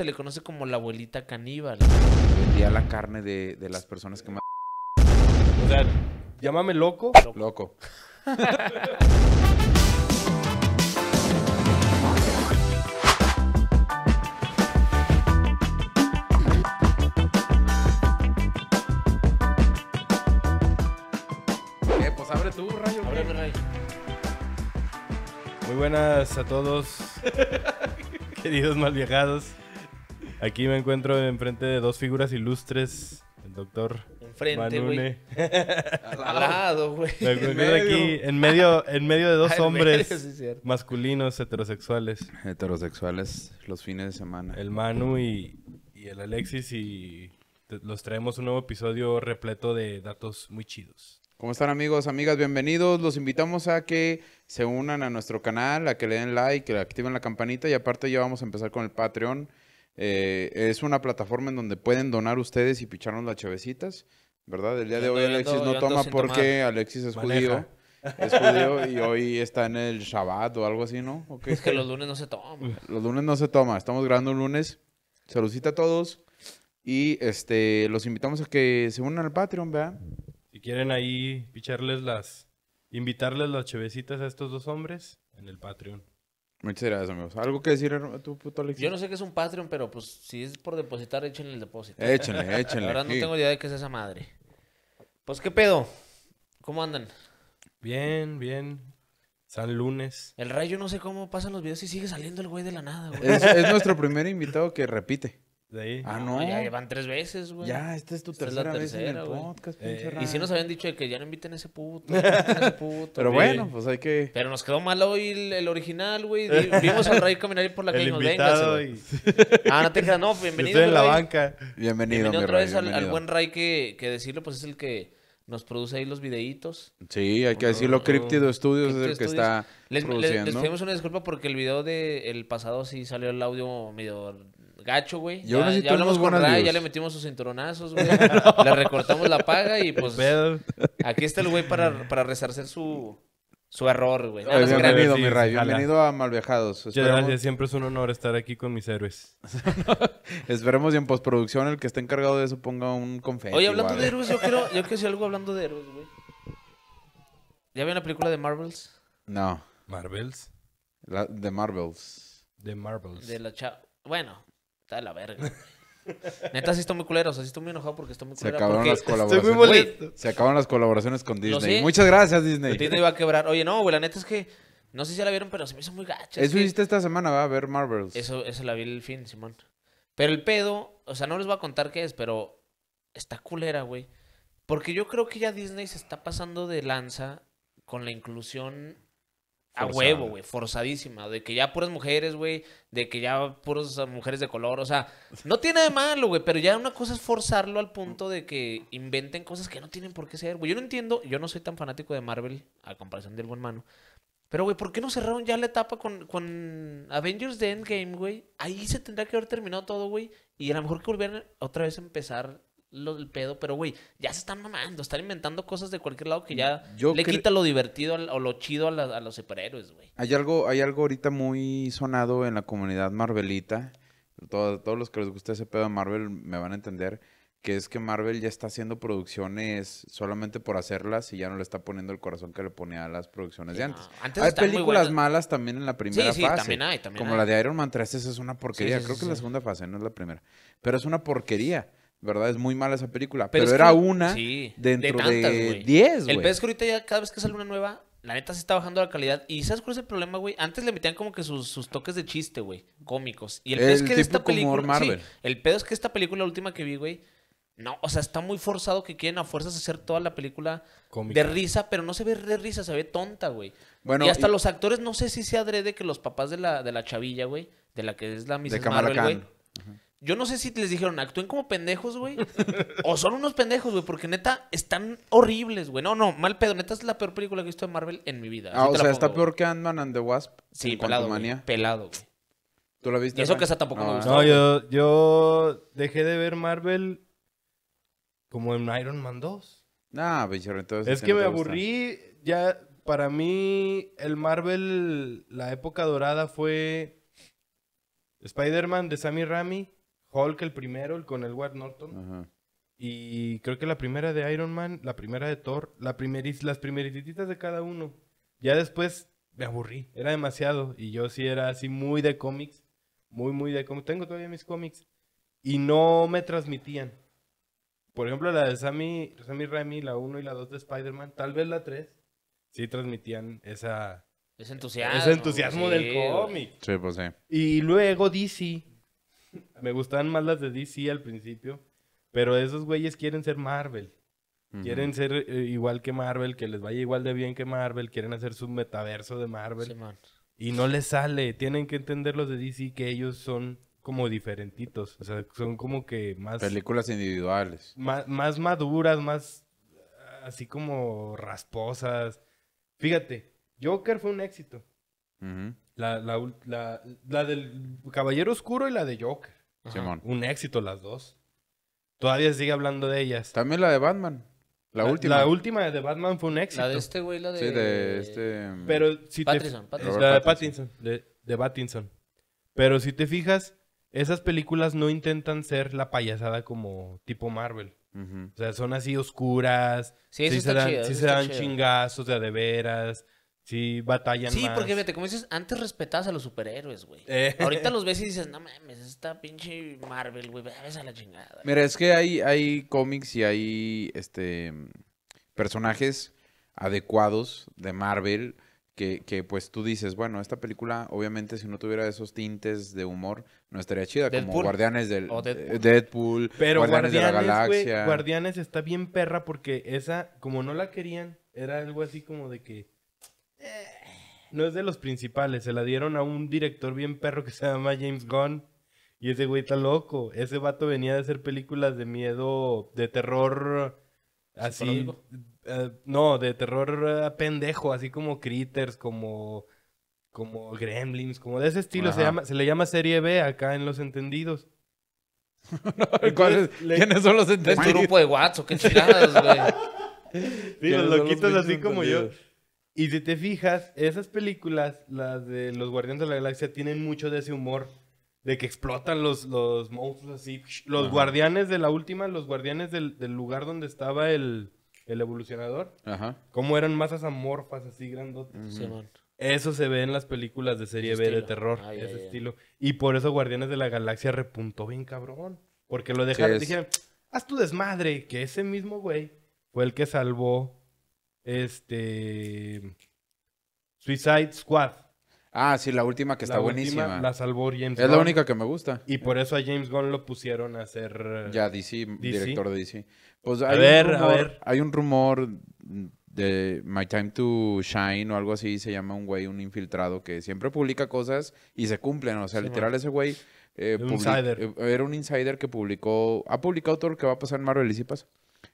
se le conoce como la abuelita caníbal. Vendía la carne de, las personas que más... O sea, llámame loco. Loco. Eh, pues abre tú, rayo. Muy buenas a todos, queridos mal viajados. Aquí me encuentro enfrente de dos figuras ilustres. El doctor Enfrente, Al güey. Me encuentro aquí en medio, en medio de dos hombres masculinos heterosexuales. Heterosexuales los fines de semana. El Manu y, el Alexis y los traemos un nuevo episodio repleto de datos muy chidos. ¿Cómo están amigos, amigas? Bienvenidos. Los invitamos a que se unan a nuestro canal, a que le den like, que activen la campanita y aparte ya vamos a empezar con el Patreon. Eh, es una plataforma en donde pueden donar ustedes y picharnos las chevecitas, ¿verdad? El día de hoy Alexis no toma porque Alexis es judío. Es judío y hoy está en el Shabbat o algo así, ¿no? Es que los lunes no se toma. Los lunes no se toma. Estamos grabando un lunes. Saludcita a todos. Y este, los invitamos a que se unan al Patreon, ¿verdad? Si quieren ahí picharles las, invitarles las chevecitas a estos dos hombres en el Patreon. Muchas gracias, amigos. ¿Algo que decir a tu puto Alexis? Yo no sé qué es un Patreon, pero pues si es por depositar, échenle el depósito. Échenle, échenle. Ahora no tengo idea de qué es esa madre. Pues qué pedo. ¿Cómo andan? Bien, bien. San lunes. El rayo no sé cómo pasan los videos y sigue saliendo el güey de la nada, güey. es nuestro primer invitado que repite. De ahí. Ah, no. Ya llevan tres veces, güey. Ya, esta es tu tercera, vez en el podcast, eh, pinche Y si nos habían dicho de que ya no inviten a ese puto, ese puto. Pero bueno, pues hay que. Pero nos quedó mal hoy el, original, güey. Vimos al Ray caminar por la calle y nos venga. Ah, no te quedas. no, bienvenido. estoy en la banca. Bienvenido, bienvenido mi otra vez Al, buen Ray que, que decirlo, pues es el que nos produce ahí los videitos. Sí, hay que decirlo, uh, Cryptido Studios es el que está les, produciendo. Les, pedimos una disculpa porque el video del el pasado sí salió el audio medio gacho, güey. ya, hablamos con Ray, ya le metimos sus cinturonazos, güey. Le recortamos la paga y pues. Aquí está el güey para, para resarcer su, su error, güey. bienvenido, mi Ray. Bienvenido a Malviajados. siempre es un honor estar aquí con mis héroes. Esperemos y en postproducción el que esté encargado de eso ponga un confeti. Oye, hablando de héroes, yo quiero, yo quiero decir algo hablando de héroes, güey. ¿Ya vio una película de Marvels? No. ¿Marvels? de Marvels. De Marvels. De la chava. Bueno, está de la verga. Neta, sí estoy muy culero. O sea, sí estoy muy enojado porque estoy muy Se acabaron las colaboraciones. Estoy muy molesto. Se acabaron las colaboraciones con Disney. Muchas gracias, Disney. Disney va a quebrar. Oye, no, güey, la neta es que. No sé si la vieron, pero se me hizo muy gacha. Eso que- hiciste esta semana, va a ver Marvels. Eso, eso la vi el fin, Simón. Pero el pedo, o sea, no les voy a contar qué es, pero está culera, güey. Porque yo creo que ya Disney se está pasando de lanza con la inclusión a huevo, güey, forzadísima. De que ya puras mujeres, güey, de que ya puras ah, mujeres de color, o sea, no tiene de malo, güey, pero ya una cosa es forzarlo al punto de que inventen cosas que no tienen por qué ser, güey. Yo no entiendo, yo no soy tan fanático de Marvel a comparación del buen mano. Pero, güey, ¿por qué no cerraron ya la etapa con, con Avengers The Endgame, güey? Ahí se tendrá que haber terminado todo, güey. Y a lo mejor que volvieran otra vez a empezar lo, el pedo, pero güey, ya se están mamando, están inventando cosas de cualquier lado que ya Yo le quita lo divertido o lo chido a, los superhéroes, güey. Hay algo, hay algo ahorita muy sonado en la comunidad marvelita. todos los que les gusta ese pedo de Marvel me van a entender que es que Marvel ya está haciendo producciones solamente por hacerlas y ya no le está poniendo el corazón que le ponía a las producciones de antes. hay películas malas también en la primera fase. hay, como la de Iron Man 3, esa es una porquería. Creo que es la segunda fase, no es la primera. Pero es una porquería. ¿verdad? Es muy mala esa película. Pero, era una dentro de, tantas, 10, güey. El es que ahorita ya cada vez que sale una nueva, la neta se está bajando la calidad. ¿Y sabes cuál es el problema, güey? Antes le metían como que sus, toques de chiste, güey. Cómicos. Y el, pedo es que esta película... el pedo es que esta película última que vi, güey... No, o sea, está muy forzado que quieren a fuerzas hacer toda la película de risa, pero no se ve de risa, se ve tonta, güey. Bueno, y hasta los actores, no sé si se adrede que los papás de la, de la chavilla, güey, de la que es la misma. Marvel, güey, yo no sé si les dijeron, actúen como pendejos, güey. o son unos pendejos, güey, porque neta están horribles, güey. No, no, mal pedo. Neta es la peor película que he visto de Marvel en mi vida. Ah, o sea, está peor que Ant-Man and the Wasp. Sí, pelado. pelado, güey. ¿Tú la viste? Y eso que esa tampoco me gustó. No, yo, dejé de ver Marvel como en Iron Man 2. Nah, bicho, pues, entonces. Es que me aburrí. Ya, para mí, el Marvel, la época dorada fue Spider-Man de Sammy Rami. Hulk el primero, el con el Ward Norton. Y creo que la primera de Iron Man, la primera de Thor, la primeris, las primerititas de cada uno. Ya después me aburrí, era demasiado. Y yo sí era así muy de cómics, muy, muy de cómics. Tengo todavía mis cómics. Y no me transmitían. Por ejemplo, la de Sammy, Remy, la 1 y la 2 de Spider-Man, tal vez la 3, sí transmitían esa... Ese e-, entusiasmo. del cómic. Sí, pues sí. Y luego DC me gustaban más las de DC al principio. Pero esos güeyes quieren ser Marvel. Quieren ser eh, igual que Marvel, que les vaya igual de bien que Marvel. Quieren hacer su metaverso de Marvel. y no les sale. Tienen que entender los de DC que ellos son como diferentitos. O sea, son como que más. Películas individuales. Más, maduras, más. Ah, así como rasposas. Fíjate, Joker fue un éxito. la del Caballero Oscuro y la de Joker. Un éxito las dos. Todavía sigue hablando de ellas. También la de Batman. La, última. La última de Batman fue un éxito. La de este güey, la de... este... Mm, Pero si Pattinson, te... La de Pattinson. Pero si te fijas, esas películas no intentan ser la payasada como tipo Marvel. O sea, son así oscuras. Sí, sí se, sí se dan chingazos, de de veras sí batallan Sí, porque fíjate, como dices, antes respetabas a los superhéroes, güey. Eh. Ahorita los ves y dices, no mames, esta pinche Marvel, güey, ves a la chingada. Mira, es que hay, hay cómics y hay este personajes adecuados de Marvel que, pues tú dices, bueno, esta película obviamente si no tuviera esos tintes de humor no estaría chida, como Guardianes del eh, Deadpool. Pero Guardianes, de la Galaxia. Guardianes está bien perra porque esa, como no la querían, era algo así como de que no es de los principales, se la dieron a un director bien perro que se llama James Gunn. Y ese güey está loco. Ese vato venía de hacer películas de miedo, de terror así. Eh, no, de terror eh, pendejo, así como Critters, como como Gremlins, como de ese estilo. Se, llama, se le llama Serie B acá en Los Entendidos. ¿Quiénes son los entendidos? Es grupo de WhatsApp, qué chingadas, güey. los loquitos así como yo. Y si te fijas, esas películas, las de los Guardianes de la Galaxia, tienen mucho de ese humor. De que explotan los, los monstruos así. Los guardianes de la última, los guardianes del, lugar donde estaba el, evolucionador. Ajá. eran masas amorfas así grandotas. Eso se ve en las películas de serie B de terror, ah, ese estilo. Y por eso Guardianes de la Galaxia repuntó bien cabrón. Porque lo dejaron, dijeron, haz tu desmadre, que ese mismo güey fue el que salvó este Suicide Squad. Ah, sí, la última que está buenísima. la salvó James Es la única que me gusta. Y por eso a James Gunn lo pusieron a ser... Eh, ya, DC, director de DC. Pues, a ver, a ver. Hay un rumor de My Time to Shine o algo así, se llama un güey, un infiltrado que siempre publica cosas y se cumplen. O sea, literal, ese güey... Eh, eh, era un insider que publicó, ha publicado todo lo que va a pasar en Marvel y si pasa.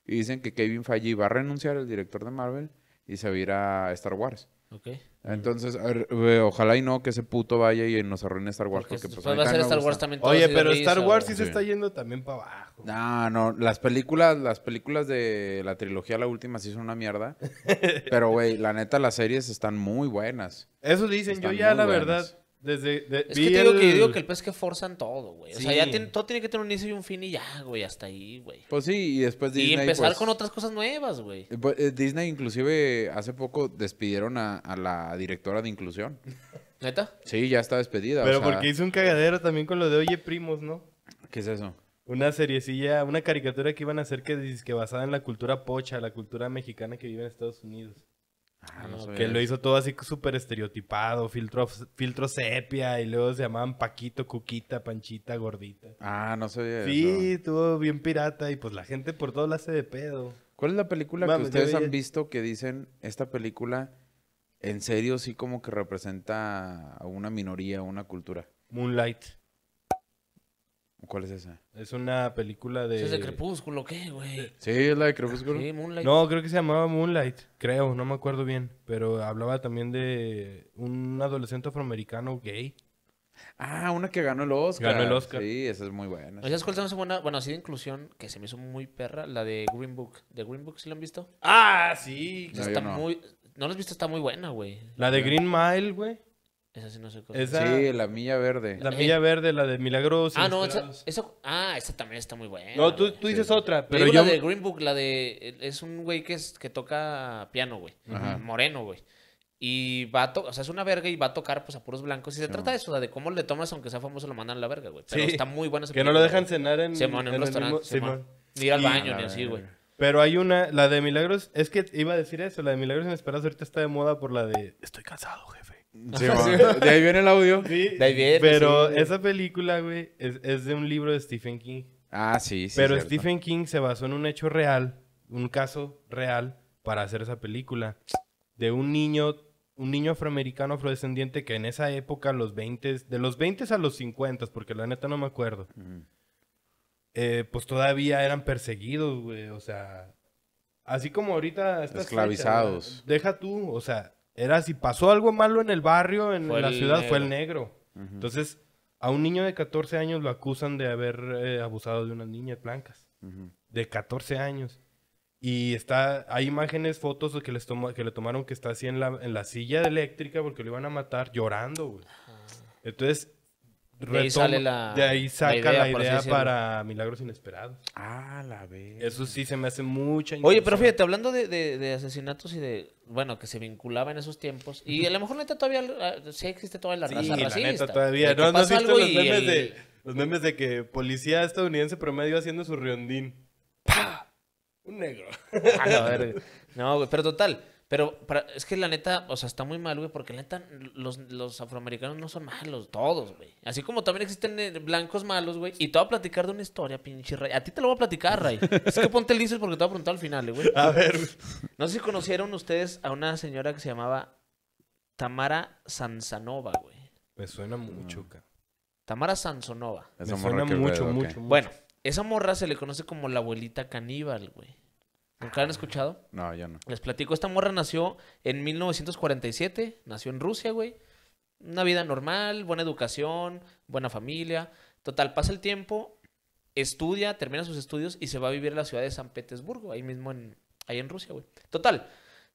Y dicen que Kevin Feige va a renunciar el director de Marvel y se va a Star Wars. Okay. Entonces, ojalá y no que ese puto vaya y nos arruine Star Wars. Porque, pues, ser Oye, pero Star Wars sí se está yendo también para abajo. No, no, las películas, las películas de la trilogía, la última, sí son una mierda. pero, güey, la neta, las series están muy buenas. Eso dicen, yo ya la verdad desde, es que te digo, que yo digo que el pez que forzan todo, güey. O sea, ya todo tiene que tener un inicio y un fin y ya, güey, hasta ahí, güey. Pues sí, y después Disney. Y empezar pues con otras cosas nuevas, güey. Eh, pues, eh, Disney, inclusive, hace poco despidieron a, la directora de inclusión. ¿Neta? Sí, ya está despedida. Pero porque hizo un cagadero también con lo de Oye Primos, ¿no? ¿Qué es eso? Una seriecilla, una caricatura que iban a hacer que, que basada en la cultura pocha, la cultura mexicana que vive en Estados Unidos. Ah, que lo hizo todo así súper estereotipado, filtro, filtro sepia y luego se llamaban Paquito, Cuquita, Panchita, Gordita. Ah, no sé. Sí, estuvo bien pirata y pues la gente por todo la hace de pedo. ¿Cuál es la película que ustedes han visto que dicen esta película en serio sí como que representa a una minoría, a una cultura? Moonlight. ¿Cuál es esa? Es una película de... ¿Es de Crepúsculo qué, güey? Sí, es la de Crepúsculo. Sí, Moonlight. No, creo que se llamaba Moonlight, creo, no me acuerdo bien. Pero hablaba también de un adolescente afroamericano gay. Ah, una que ganó el Oscar. Ganó el Oscar. Sí, esa es muy buena. sea, cuál es buena? Bueno, así de inclusión, que se me hizo muy perra, la de Green Book. ¿De Green Book sí la han visto? ¡Ah, sí! No, está ¿No la has visto? Está muy buena, güey. La de Green Mile, güey. Esa sí no sé Sí, la milla verde. La milla eh, verde, la de Milagros. Ah, no, esa, ah, esa también está muy buena. No, tú, dices otra, pero yo... la de Green Book, la de. Es un güey que, es, que toca piano, güey. Mm, moreno, güey. Y va a tocar, o sea, es una verga y va a tocar pues a puros blancos. Y se trata de eso, de cómo le tomas, aunque sea famoso, lo mandan a la verga, güey. Pero está muy buena Que no lo dejan cenar en, en restaurante. Ni al baño, ni así, güey. Pero hay una, la de Milagros, es que iba a decir eso, la de Milagros en Esperanza, ahorita está de moda por la de Estoy cansado, jefe de ahí viene el audio. Pues, pero esa película, güey, es, de un libro de Stephen King. Ah, sí, sí. Pero Stephen King se basó en un hecho real, un caso real, para hacer esa película. De un niño, un niño afroamericano afrodescendiente que en esa época, los 20, de los 20 a los 50, porque la neta no me acuerdo, eh, pues todavía eran perseguidos, güey. O sea, así como ahorita... Esclavizados. deja tú, o sea, era si pasó algo malo en el barrio, en la ciudad, fue el negro. Entonces, a un niño de 14 años lo acusan de haber eh, abusado de unas niñas blancas. De 14 años. Y está, hay imágenes, fotos que, les que le tomaron que está así en la, en la silla eléctrica porque lo iban a matar llorando, Entonces, de ahí sale la. De ahí saca la idea, para Milagros Inesperados. Ah, la vez. Eso sí se me hace mucha Oye, pero fíjate, hablando de, asesinatos y de. Bueno, que se vinculaba en esos tiempos. Y a lo mejor, neta, todavía. Ah, sí existe toda la raza sí, neta, todavía. No, no has los memes, de, que policía estadounidense promedio haciendo su riondín. ¡Pah! Un negro. a ver. No, pero total. Pero es que la neta, o sea, está muy mal, güey, porque la neta, los, afroamericanos no son malos, todos, güey. Así como también existen eh, blancos malos, güey. Y te voy a platicar de una historia, pinche Ray. A ti te lo voy a platicar, Ray. es que ponte lisos porque te voy a preguntar al final, eh, güey. A ver. No sé si conocieron ustedes a una señora que se llamaba Tamara Sansanova, güey. Me suena mucho, Tamara Sanzanova. Me suena mucho, mucho. Bueno, esa morra se le conoce como la abuelita caníbal, güey. ¿Nunca han escuchado? No, yo no. Les platico, esta morra nació en 1947, nació en Rusia, güey. Una vida normal, buena educación, buena familia. Total, pasa el tiempo, estudia, termina sus estudios y se va a vivir a la ciudad de San Petersburgo, ahí mismo en, ahí en Rusia, güey. Total,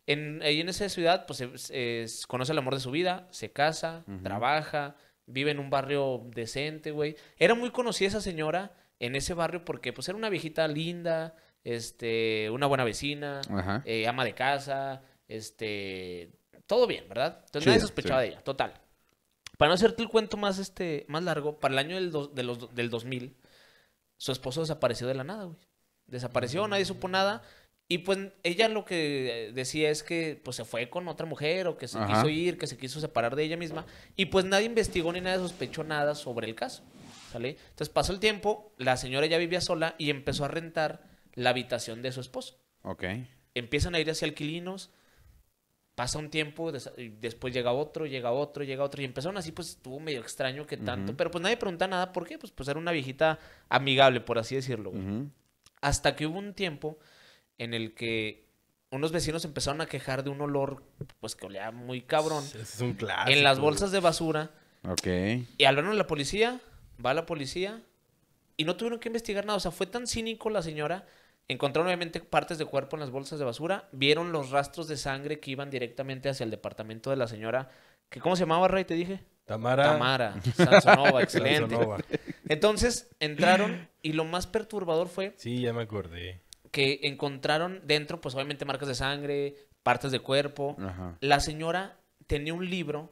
en, ahí en esa ciudad, pues conoce el amor de su vida, se casa, trabaja, vive en un barrio decente, güey. Era muy conocida esa señora en ese barrio porque pues era una viejita linda, este, una buena vecina, eh, ama de casa, este, todo bien, ¿verdad? Entonces nadie sospechaba de ella, total. Para no hacerte el cuento más, este, más largo, para el año del, de del 2000, su esposo desapareció de la nada, güey. Desapareció, nadie supo nada. Y pues ella lo que eh, decía es que pues se fue con otra mujer o que se quiso ir, que se quiso separar de ella misma. Y pues nadie investigó ni nadie sospechó nada sobre el caso. ¿sale? Entonces pasó el tiempo, la señora ya vivía sola y empezó a rentar la habitación de su esposo. Ok. Empiezan a ir hacia alquilinos, pasa un tiempo, después llega otro, llega otro, llega otro, y empezaron así, pues estuvo medio extraño que tanto, pero pues nadie pregunta nada, ¿por qué? Pues, pues era una viejita amigable, por así decirlo. Hasta que hubo un tiempo en el que unos vecinos empezaron a quejar de un olor, pues que olía muy cabrón. Es un En las bolsas de basura. Ok. Y hablaron de la policía, va la policía, y no tuvieron que investigar nada. O sea, fue tan cínico la señora Encontraron obviamente partes de cuerpo en las bolsas de basura, vieron los rastros de sangre que iban directamente hacia el departamento de la señora, que ¿cómo se llamaba, Rey? Te dije. Tamara. Tamara, Sansonova, excelente. Entonces entraron y lo más perturbador fue... Sí, ya me acordé. Que encontraron dentro, pues obviamente marcas de sangre, partes de cuerpo. La señora tenía un libro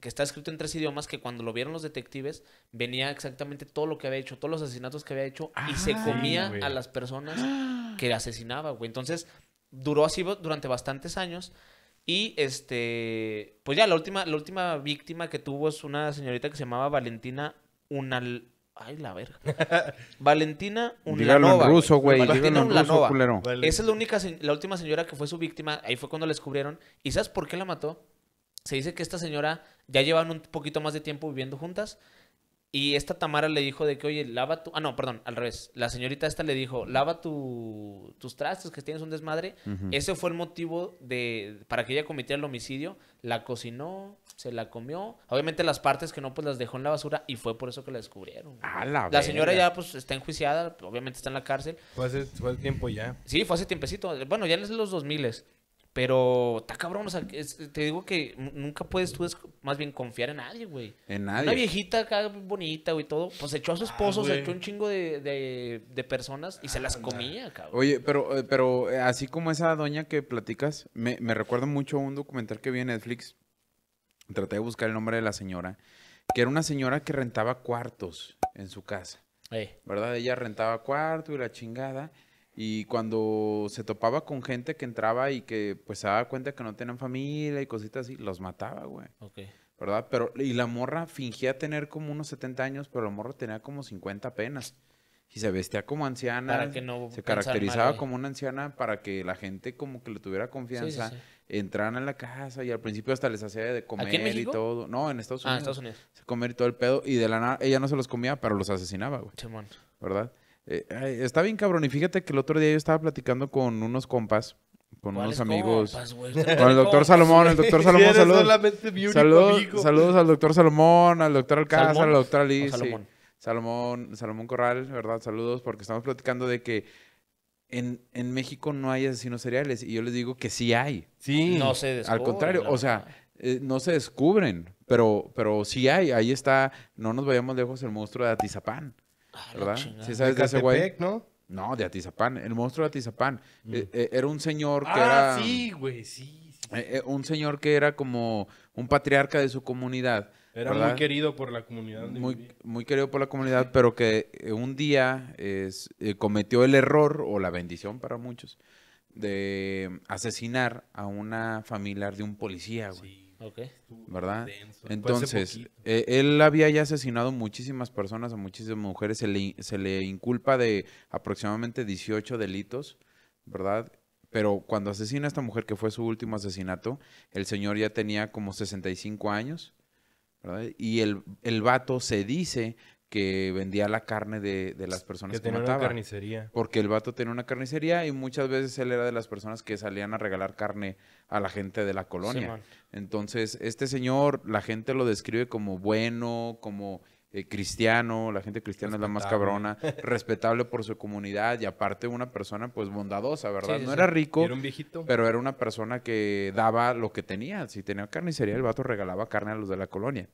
que está escrito en tres idiomas, que cuando lo vieron los detectives, venía exactamente todo lo que había hecho, todos los asesinatos que había hecho, y ah, se comía a las personas que asesinaba, güey. Entonces, duró así durante bastantes años. Y este, pues ya, la última, la última víctima que tuvo es una señorita que se llamaba Valentina Unal. Ay, la verga. Valentina Unal. Dígalo en ruso, güey. Valentina en ruso, culero. Esa es la única, la última señora que fue su víctima. Ahí fue cuando la descubrieron. ¿Y sabes por qué la mató? Se dice que esta señora ya llevan un poquito más de tiempo viviendo juntas. Y esta Tamara le dijo de que, oye, lava tu... Ah, no, perdón, al revés. La señorita esta le dijo, lava tu... tus trastes, que tienes un desmadre. Ese fue el motivo de... para que ella cometiera el homicidio. La cocinó, se la comió. Obviamente las partes que no, pues las dejó en la basura y fue por eso que la descubrieron. la, señora ya, pues, está enjuiciada, obviamente está en la cárcel. Fue hace, tiempo ya. Sí, fue hace tiempecito. Bueno, ya en los 2000. Pero está cabrón, o sea, te digo que nunca puedes tú más bien confiar en nadie, güey. En nadie. Una viejita acá bonita, güey, todo. Pues echó a su ah, esposo, se echó un chingo de, de, personas y se las ah, comía, cabrón. Oye, pero, eh, pero eh, así como esa doña que platicas, me, me recuerda mucho a un documental que vi en Netflix. Traté de buscar el nombre de la señora. Que era una señora que rentaba cuartos en su casa. Eh. ¿Verdad? Ella rentaba cuarto y la chingada. Y cuando se topaba con gente que entraba y que pues se daba cuenta que no tenían familia y cositas así, los mataba, güey. Ok. ¿Verdad? Pero, y la morra fingía tener como unos 70 años, pero la morra tenía como 50 apenas. Y se vestía como anciana. que no se caracterizaba como una anciana para que la gente como que le tuviera confianza. Sí, Entraran a la casa y al principio hasta les hacía de comer y todo. No, en Estados Unidos. Ah, en Estados Unidos. Se comer y todo el pedo. Y de la nada, ella no se los comía, pero los asesinaba, güey. Chimón. ¿Verdad? Eh, está bien cabrón. Y fíjate que el otro día yo estaba platicando con unos compas, con unos amigos. con el doctor Salomón, el doctor Salomón, saludos. Saludos, al doctor Salomón, al doctor Alcázar, al doctor Alice. Salomón. Salomón, Corral, ¿verdad? Saludos, porque estamos platicando de que en, México no hay asesinos seriales. Y yo les digo que sí hay. Sí. No se descubren. Al contrario, o sea, eh, no se descubren, pero, pero sí hay. Ahí está, no nos vayamos lejos, el monstruo de Atizapán. Ah, ¿Verdad? Sí, sabes de ese ¿no? No, de Atizapán, el monstruo de Atizapán. Mm. Eh, eh, era un señor que ah, era. sí, güey, sí. Eh, un señor que era como un patriarca de su comunidad. Era muy querido por la comunidad. muy, muy querido por la comunidad, pero que un día cometió el error, o la bendición para muchos, de asesinar a una familiar de un policía, güey. ¿Verdad? Entonces, e, él había ya asesinado muchísimas personas, a muchísimas mujeres, se le, inculpa de aproximadamente 18 delitos, ¿verdad? Pero cuando asesina a esta mujer, que fue su último asesinato, el señor ya tenía como 65 años, ¿verdad? Y el, el vato se dice que vendía la carne de, de las personas que, que tenía carnicería. Porque el vato tenía una carnicería y muchas veces él era de las personas que salían a regalar carne a la gente de la colonia. Entonces, este señor, la gente lo describe como bueno, como eh, cristiano, la gente cristiana es la más cabrona, respetable por su comunidad y aparte una persona pues bondadosa, ¿verdad? no era rico, era un pero era una persona que daba lo que tenía. Si tenía carnicería, el vato regalaba carne a los de la colonia.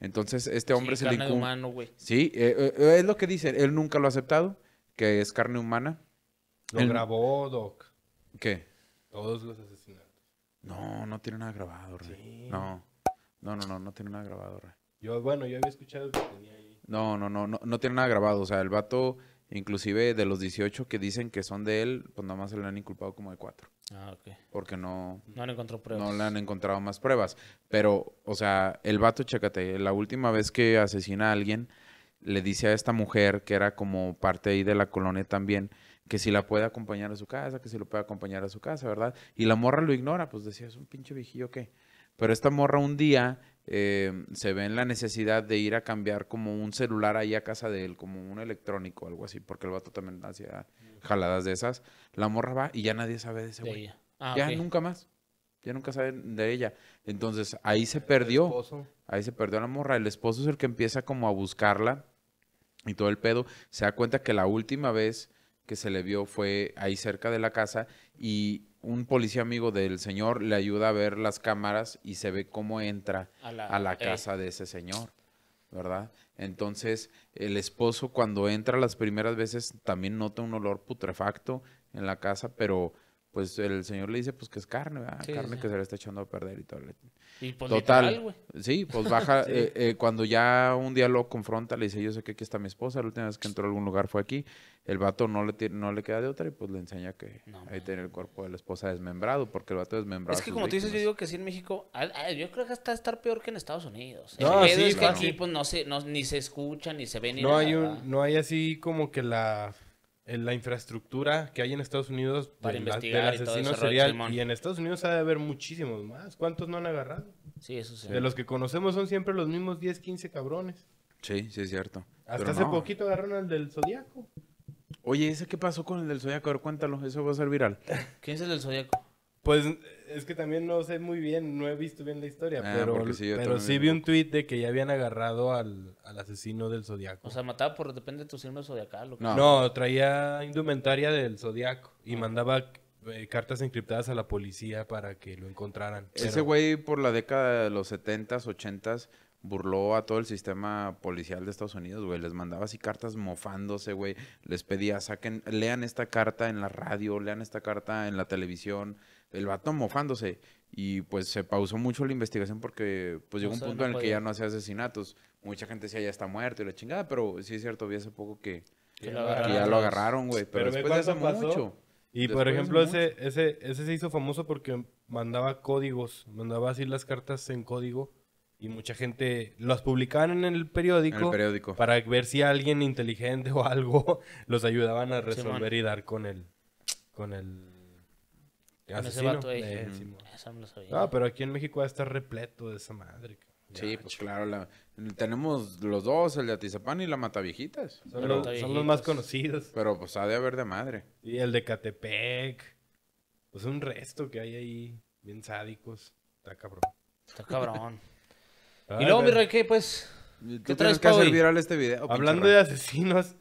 Entonces, este hombre sí, se carne humano, güey. Sí, eh, eh, es lo que dice. Él nunca lo ha aceptado, que es carne humana. Lo grabó, Doc. ¿Qué? Todos los asesinatos. No, no tiene nada grabado, Rey. No. No, no, no, no tiene nada grabado, Rey. Yo, bueno, yo había escuchado que tenía ahí. No, no, no, no, no tiene nada grabado. O sea, el vato Inclusive de los 18 que dicen que son de él, pues nada más se le han inculpado como de cuatro. Ah, ok. Porque no... No han encontrado pruebas. No le han encontrado más pruebas. Pero, o sea, el vato, chécate, la última vez que asesina a alguien, le dice a esta mujer, que era como parte ahí de la colonia también, que si la puede acompañar a su casa, que si lo puede acompañar a su casa, ¿verdad? Y la morra lo ignora, pues decía, es un pinche viejillo, ¿qué? Pero esta morra un día Em, se ve la necesidad de ir a cambiar como un celular ahí a casa de él, como un electrónico o algo así, porque el vato también hacía jaladas de esas. La morra va y ya nadie sabe de ese güey. Ah, ya nunca más. Ya nunca saben de ella. Entonces ahí se perdió. Ahí se perdió la morra. El esposo es el que empieza como a buscarla y todo el pedo. Se da cuenta que la última vez que se le vio fue ahí cerca de la casa y un policía amigo del señor le ayuda a ver las cámaras y se ve cómo entra a la, e. casa de ese señor, ¿verdad? Entonces, el esposo cuando entra las primeras veces también nota un olor putrefacto en la casa, pero pues el señor le dice pues que es carne, carne que se le está echando a perder y todo. Y pues Total, güey. sí, pues baja, eh, eh, cuando ya un día lo confronta, le dice, yo sé que aquí está mi esposa, la última vez que entró a algún lugar fue aquí, el vato no le, no le queda de otra y pues le enseña que ahí tiene el cuerpo de la esposa desmembrado, porque el vato desmembrado. Es que como tú dices, yo digo que sí en México, yo creo que hasta estar peor que en Estados Unidos. No, el es que aquí pues no se, ni se escucha, ni se ve ni No hay un, no hay así como que la en la infraestructura que hay en Estados Unidos Para investigar asesino y Y en Estados Unidos ha de haber muchísimos más. ¿Cuántos no han agarrado? Sí, eso sí. De los que conocemos son siempre los mismos 10, 15 cabrones. Sí, sí es cierto. Hasta hace poquito agarraron al del Zodíaco. Oye, ¿ese qué pasó con el del Zodíaco? A ver, cuéntalo, eso va a ser viral. ¿Quién es el del Zodíaco? Pues es que también no sé muy bien, no he visto bien la historia, ah, pero, sí, pero sí vi un tweet de que ya habían agarrado al, asesino del zodiaco. O sea, mataba por depende de tu signo zodiacal. No. no. traía indumentaria del zodiaco y ah. mandaba eh, cartas encriptadas a la policía para que lo encontraran. Ese güey por la década de los 70s, 80s burló a todo el sistema policial de Estados Unidos, güey. Les mandaba así cartas mofándose, güey. Les pedía, saquen, lean esta carta en la radio, lean esta carta en la televisión el vato mofándose. Y pues se pausó mucho la investigación porque pues llegó un punto en el que ya no hacía asesinatos. Mucha gente decía ya está muerto y la chingada, pero sí es cierto, vi hace poco que, ya lo agarraron, güey. Pero, después de mucho. Y por ejemplo, ese, ese, ese se hizo famoso porque mandaba códigos, mandaba así las cartas en código. Y mucha gente las publicaban en el periódico. periódico. Para ver si alguien inteligente o algo los ayudaban a resolver y dar con el, con el lo sabía. Ah, pero aquí en México está repleto de esa madre. sí, pues claro, tenemos los dos, el de Atizapán y la Mataviejitas. Son, los, más conocidos. Pero pues ha de haber de madre. Y el de Catepec. Pues un resto que hay ahí, bien sádicos. Está cabrón. Está cabrón. y luego, mi rey, ¿qué pues? ¿Qué Tú traes que hacer viral este video. Hablando de asesinos,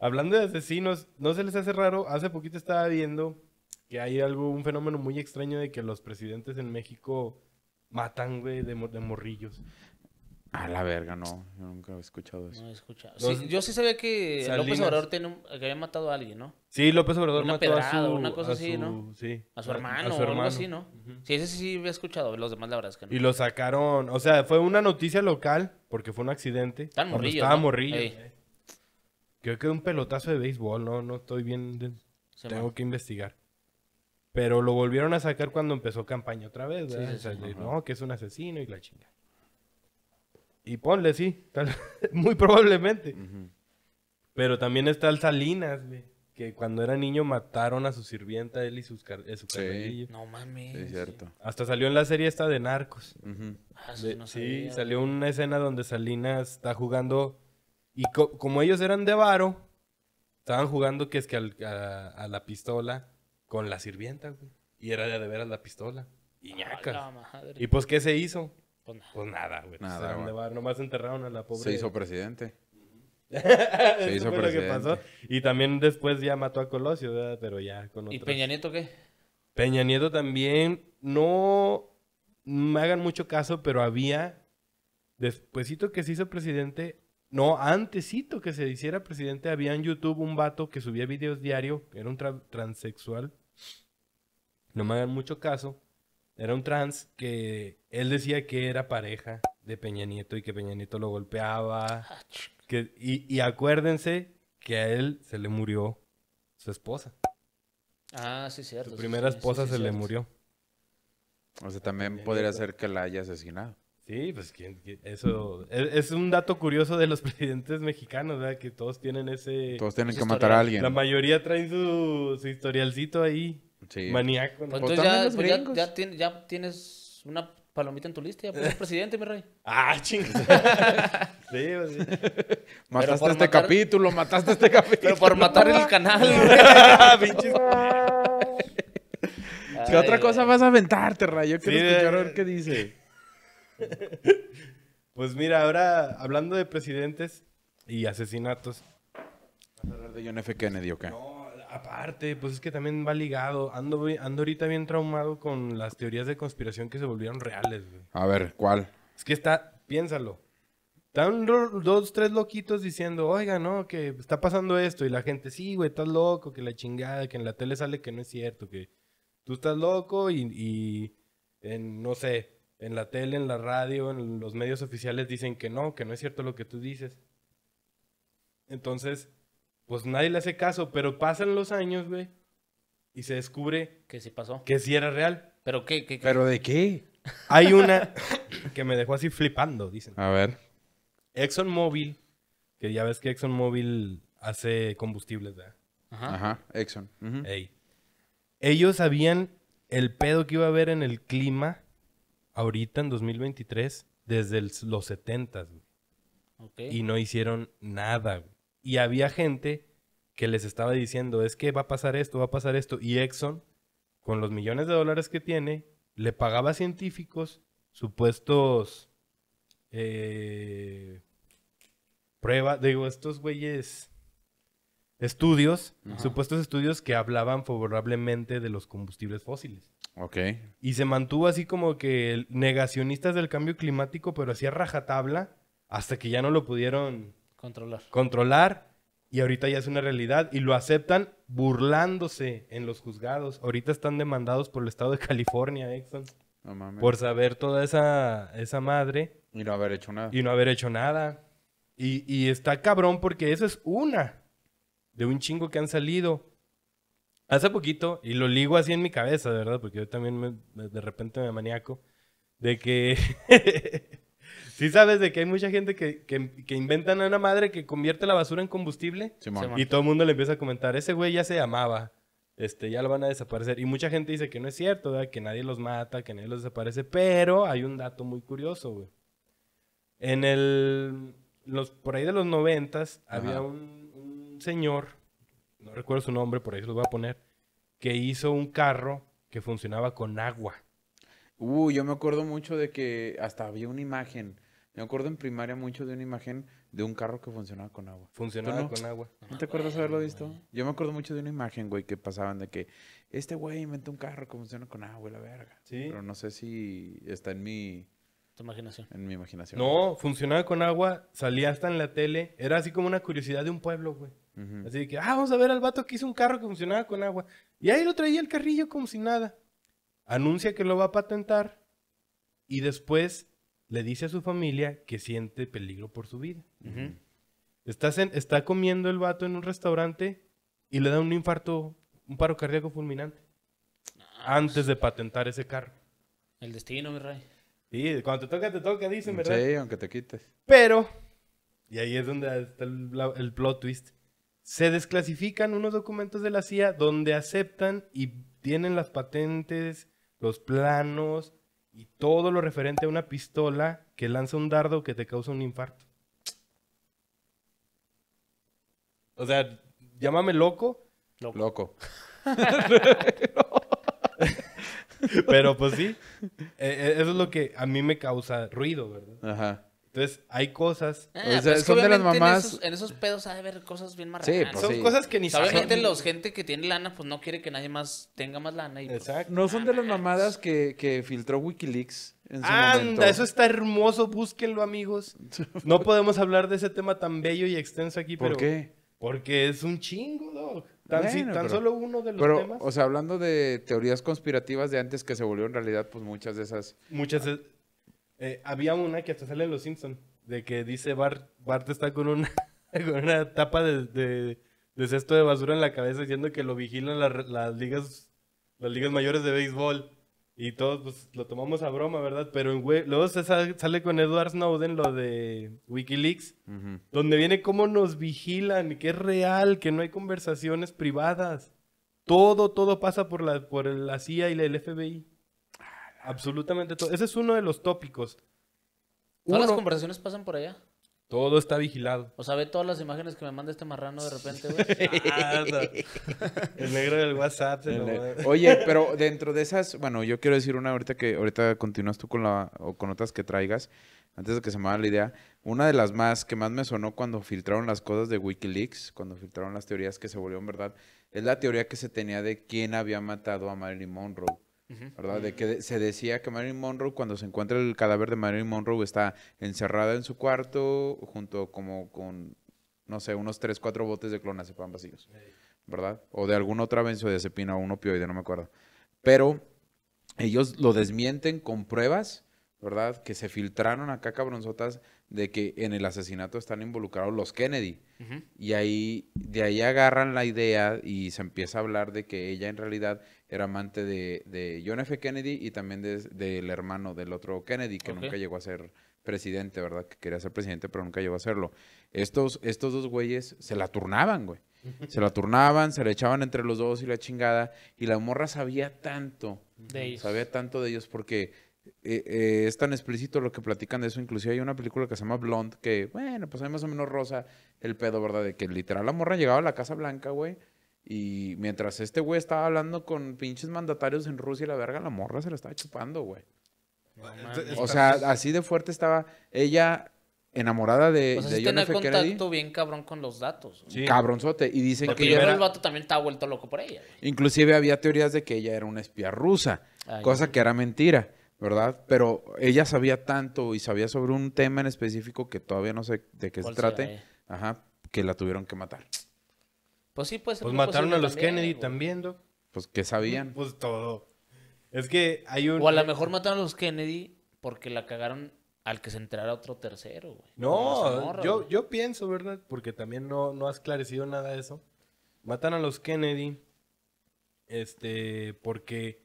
hablando de asesinos, ¿no se les hace raro? Hace poquito estaba viendo que hay algo, un fenómeno muy extraño de que los presidentes en México matan, güey, de, de morrillos. A la verga, no. Yo nunca he escuchado eso. No he escuchado. yo sí sabía que López Obrador que había matado a alguien, ¿no? Sí, López Obrador mató a su... una cosa así, ¿no? Sí. A su hermano, a su hermano. o algo así, ¿no? Sí, ese sí había escuchado. Los demás la verdad es que no. Y lo sacaron... O sea, fue una noticia local porque fue un accidente. Estaba morrillo. Creo que un pelotazo de béisbol, ¿no? No estoy bien... Tengo que investigar. Pero lo volvieron a sacar cuando empezó campaña otra vez, ¿verdad? o no, que es un asesino y la chinga. Y ponle, sí, muy probablemente. Pero también está el Salinas, güey. Que cuando era niño mataron a su sirvienta, él y sus eh, su No mames. es cierto. Hasta salió en la serie esta de Narcos. Ah, sí, salió una escena donde Salinas está jugando. Y como ellos eran de varo, estaban jugando que es que a la pistola con la sirvienta, güey. Y era de, de veras la pistola. Y ah, ¿Y pues qué se hizo? Pues nada, pues güey. Nada, Nomás enterraron a la pobre. Se hizo presidente. se hizo presidente. Y también después ya mató a Colosio, ¿verdad? Pero ya con ¿Y Peña Nieto qué? Peña Nieto también no me hagan mucho caso, pero había, despuésito que se hizo presidente, no, antesito que se hiciera presidente, había en YouTube un vato que subía videos diario, era un transexual. No me hagan mucho caso. Era un trans que él decía que era pareja de Peña Nieto y que Peña Nieto lo golpeaba. Ah, y, acuérdense que a él se le murió su esposa. Ah, sí, cierto. Su primera esposa se le murió. O sea, también podría ser que la haya asesinado. Sí, pues eso e-, es, un dato curioso de los presidentes mexicanos, ¿verdad? Que todos tienen ese... Todos tienen que matar a alguien. La mayoría traen su, historialcito ahí. Sí. Maníaco. Pues pues entonces pues ya, tienes, una palomita en tu lista, ya puedes presidente, mi rey. Ah, chingada. sí, Mataste este capítulo, mataste este capítulo. Pero por matar el canal, ah, ¿Qué otra cosa vas a aventarte, Rayo? Quiero escuchar a ver qué dice pues mira, ahora hablando de presidentes y asesinatos. Vas a hablar de John F. Kennedy, ¿o qué? No, aparte, pues es que también va ligado. Ando, ando ahorita bien traumado con las teorías de conspiración que se volvieron reales, A ver, ¿cuál? Es que está, piénsalo. Están dos, tres loquitos diciendo, oiga, no, que está pasando esto. Y la gente, sí, güey, estás loco, que la chingada, que en la tele sale que no es cierto, que tú estás loco y, no sé, en la tele, en la radio, en los medios oficiales dicen que no, que no es cierto lo que tú dices. Entonces, pues nadie le hace caso, pero pasan los años, güey, y se descubre que sí pasó. Que sí era real. ¿Pero qué? qué, ¿Pero de qué? Hay una que me dejó así flipando, dicen. A ver. ExxonMobil, que ya ves que ExxonMobil hace combustibles, ¿verdad? Ajá. Ajá, Exxon. Ellos sabían el pedo que iba a haber en el clima ahorita en 2023 desde los 70, güey. Y no hicieron nada, Y había gente que les estaba diciendo, es que va a pasar esto, va a pasar esto. Y Exxon, con los millones de dólares que tiene, le pagaba a científicos supuestos eh, pruebas, digo, estos güeyes, estudios, supuestos estudios que hablaban favorablemente de los combustibles fósiles. Y se mantuvo así como que negacionistas del cambio climático, pero hacía rajatabla hasta que ya no lo pudieron controlar. Controlar y ahorita ya es una realidad y lo aceptan burlándose en los juzgados. Ahorita están demandados por el estado de California, Exxon. Por saber toda esa, madre. Y no haber hecho nada. Y no haber hecho nada. Y, y está cabrón porque esa es una de un chingo que han salido hace poquito, y lo ligo así en mi cabeza, de ¿verdad? Porque yo también de repente me maniaco... de que... sí sabes de que hay mucha gente que, inventan a una madre que convierte la basura en combustible y todo el mundo le empieza a comentar, ese güey ya se llamaba este, ya lo van a desaparecer. Y mucha gente dice que no es cierto, ¿verdad? que nadie los mata, que nadie los desaparece, pero hay un dato muy curioso, güey. En el... Los, por ahí de los noventas había un señor no recuerdo su nombre, por ahí se los voy a poner, que hizo un carro que funcionaba con agua. Uh, yo me acuerdo mucho de que hasta había una imagen. Me acuerdo en primaria mucho de una imagen de un carro que funcionaba con agua. Funcionaba con agua. ¿No te acuerdas haberlo visto? Yo me acuerdo mucho de una imagen, güey, que pasaban de que este güey inventó un carro que funciona con agua, la verga. Sí. Pero no sé si está en mi imaginación. En mi imaginación. No, funcionaba con agua, salía hasta en la tele. Era así como una curiosidad de un pueblo, güey. Así que, ah, vamos a ver al vato que hizo un carro que funcionaba con agua. Y ahí lo traía el carrillo como si nada. Anuncia que lo va a patentar y después le dice a su familia que siente peligro por su vida. está comiendo el vato en un restaurante y le da un infarto, un paro cardíaco fulminante. Ah, antes pues. de patentar ese carro. El destino, mi rey. Sí, cuando te toca, te toca, dicen, ¿verdad? Sí, aunque te quites. Pero, y ahí es donde está el, plot twist, se desclasifican unos documentos de la CIA donde aceptan y tienen las patentes, los planos y todo lo referente a una pistola que lanza un dardo que te causa un infarto. O sea, llámame loco. Loco. loco. Pero pues sí, eh, eh, eso es lo que a mí me causa ruido, ¿verdad? Ajá. Entonces, hay cosas. Ah, son de las mamás. En esos, pedos ha de haber cosas bien marcadas. Sí, pues, son cosas que ni saben. Obviamente, los gente que tiene lana, pues no quiere que nadie más tenga más lana. Y, pues, Exacto. no son de las ah, mamadas pues. que, que filtró Wikileaks. En su Anda, ah, eso está hermoso. Búsquenlo, amigos. No podemos hablar de ese tema tan bello y extenso aquí, pero. ¿Por qué? Porque es un chingo, dog. Tan, tan solo uno de los temas. O sea, hablando de teorías conspirativas de antes que se volvieron realidad, pues muchas de esas. Muchas. Eh, había una que hasta sale en Los Simpsons, de que dice Bart, Bart está con una, con una tapa de, de, cesto de basura en la cabeza diciendo que lo vigilan las ligas las ligas mayores de béisbol. Y todos pues, lo tomamos a broma, ¿verdad? Pero luego sale con Edward Snowden lo de Wikileaks, donde viene cómo nos vigilan, y que es real, que no hay conversaciones privadas. Todo, todo pasa por la, por la CIA y el FBI. Absolutamente todo. Ese es uno de los tópicos. ¿Todas las conversaciones pasan por allá? Todo está vigilado. O sea, ve todas las imágenes que me manda este marrano de repente, güey. El negro del WhatsApp. Oye, pero dentro de esas, bueno, yo quiero decir una ahorita que ahorita continúas tú con la o con otras que traigas, antes de que se me haga la idea. Una de las más que más me sonó cuando filtraron las cosas de WikiLeaks, cuando filtraron las teorías que se volvieron verdad, es la teoría que se tenía de quién había matado a Marilyn Monroe. ¿Verdad? De que se decía que Marilyn Monroe, cuando se encuentra el cadáver de Marilyn Monroe, está encerrada en su cuarto junto como con, no sé, unos tres, cuatro botes de clonazepam vacíos. ¿Verdad? O de alguna otra benzodiazepina o un opioide, no me acuerdo. Pero ellos lo desmienten con pruebas, ¿verdad? Que se filtraron acá cabronzotas de que en el asesinato están involucrados los Kennedy. Y ahí, de ahí agarran la idea y se empieza a hablar de que ella en realidad era amante de, de John F. Kennedy y también del de, hermano del otro Kennedy, que nunca llegó a ser presidente, ¿verdad? Que quería ser presidente, pero nunca llegó a serlo. Estos, estos dos güeyes se la turnaban, güey. Se la turnaban, se la echaban entre los dos y la chingada. Y la morra sabía tanto. De ellos. Sabía tanto de ellos porque eh, eh, es tan explícito lo que platican de eso. Inclusive hay una película que se llama Blonde que, bueno, pues hay más o menos rosa el pedo, ¿verdad? De que literal la morra llegaba a la Casa Blanca, güey y mientras este güey estaba hablando con pinches mandatarios en Rusia la verga, la morra se la estaba chupando, güey. o sea, así de fuerte estaba ella enamorada de, o sea, de si no contacto bien cabrón con los datos. Cabronzote. Y dicen que... Primero el vato también estaba vuelto loco por ella. Inclusive había teorías de que ella era una espía rusa, cosa que era mentira, ¿verdad? Pero ella sabía tanto y sabía sobre un tema en específico que todavía no sé de qué se trate. Eh? Ajá, que la tuvieron que matar. Pues sí, pues. Pues mataron a los Kennedy también, ¿no? Pues que sabían. Pues todo. Es que hay un. O a lo eh, mejor mataron a los Kennedy porque la cagaron al que se entrara otro tercero, güey. No, yo, yo pienso, ¿verdad? Porque también no, no ha esclarecido nada de eso. Matan a los Kennedy. Este, porque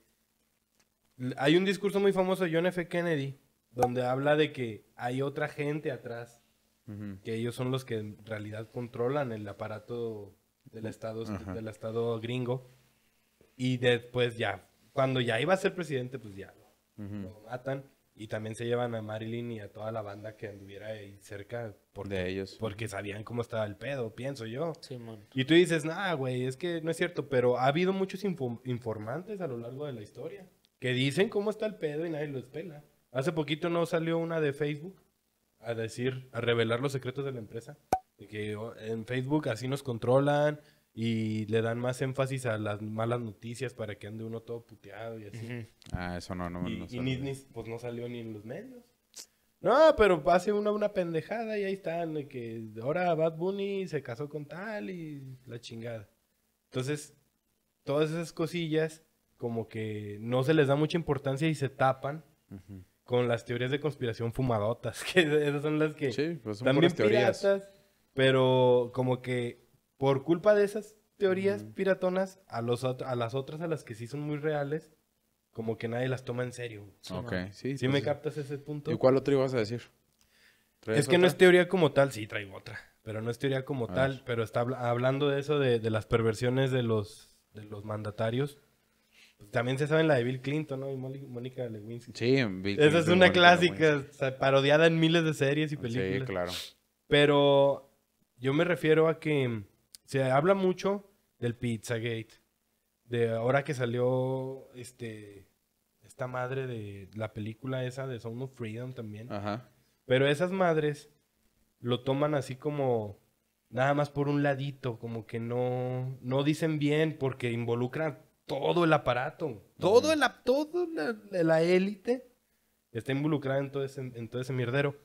hay un discurso muy famoso de John F. Kennedy, donde habla de que hay otra gente atrás, que ellos son los que en realidad controlan el aparato del estado, del estado gringo. Y después ya, cuando ya iba a ser presidente, pues ya lo, matan. Y también se llevan a Marilyn y a toda la banda que anduviera ahí cerca porque, de ellos. Porque sabían cómo estaba el pedo, pienso yo. y tú dices, nah, güey, es que no es cierto, pero ha habido muchos informantes a lo largo de la historia que dicen cómo está el pedo y nadie lo espela. Hace poquito no salió una de Facebook a decir, a revelar los secretos de la empresa que en Facebook así nos controlan y le dan más énfasis a las malas noticias para que ande uno todo puteado y así. Ah, eso no, no, y, no pues no salió ni en los medios. No, pero hace una, una pendejada y ahí están, que ahora Bad Bunny se casó con tal y la chingada. Entonces, todas esas cosillas como que no se les da mucha importancia y se tapan con las teorías de conspiración fumadotas, que esas son las que sí, pues son también piratas, pero como que por culpa de esas teorías piratonas, a, los, a las otras, a las que sí son muy reales, como que nadie las toma en serio. Sí, ok, sí. ¿Sí pues me captas ese punto? ¿Y cuál otro ibas a decir? Es que no es teoría como tal, sí, traigo otra. Pero no es teoría como tal, pero está hablando de eso, de, las perversiones de los, los mandatarios. Pues también se sabe la de Bill Clinton, ¿no? Y Mónica Lewinsky. Sí, Bill Clinton. Esa es una clásica, parodiada en miles de series y películas. Sí, claro. Pero yo me refiero a que mm, se habla mucho del Pizzagate. De ahora que salió este esta madre de la película esa de Sound of Freedom también. Ajá. Pero esas madres lo toman así como nada más por un ladito, como que no, no dicen bien porque involucran todo el aparato. Todo el, todo la, la élite está involucrada en todo, ese, en todo ese mierdero.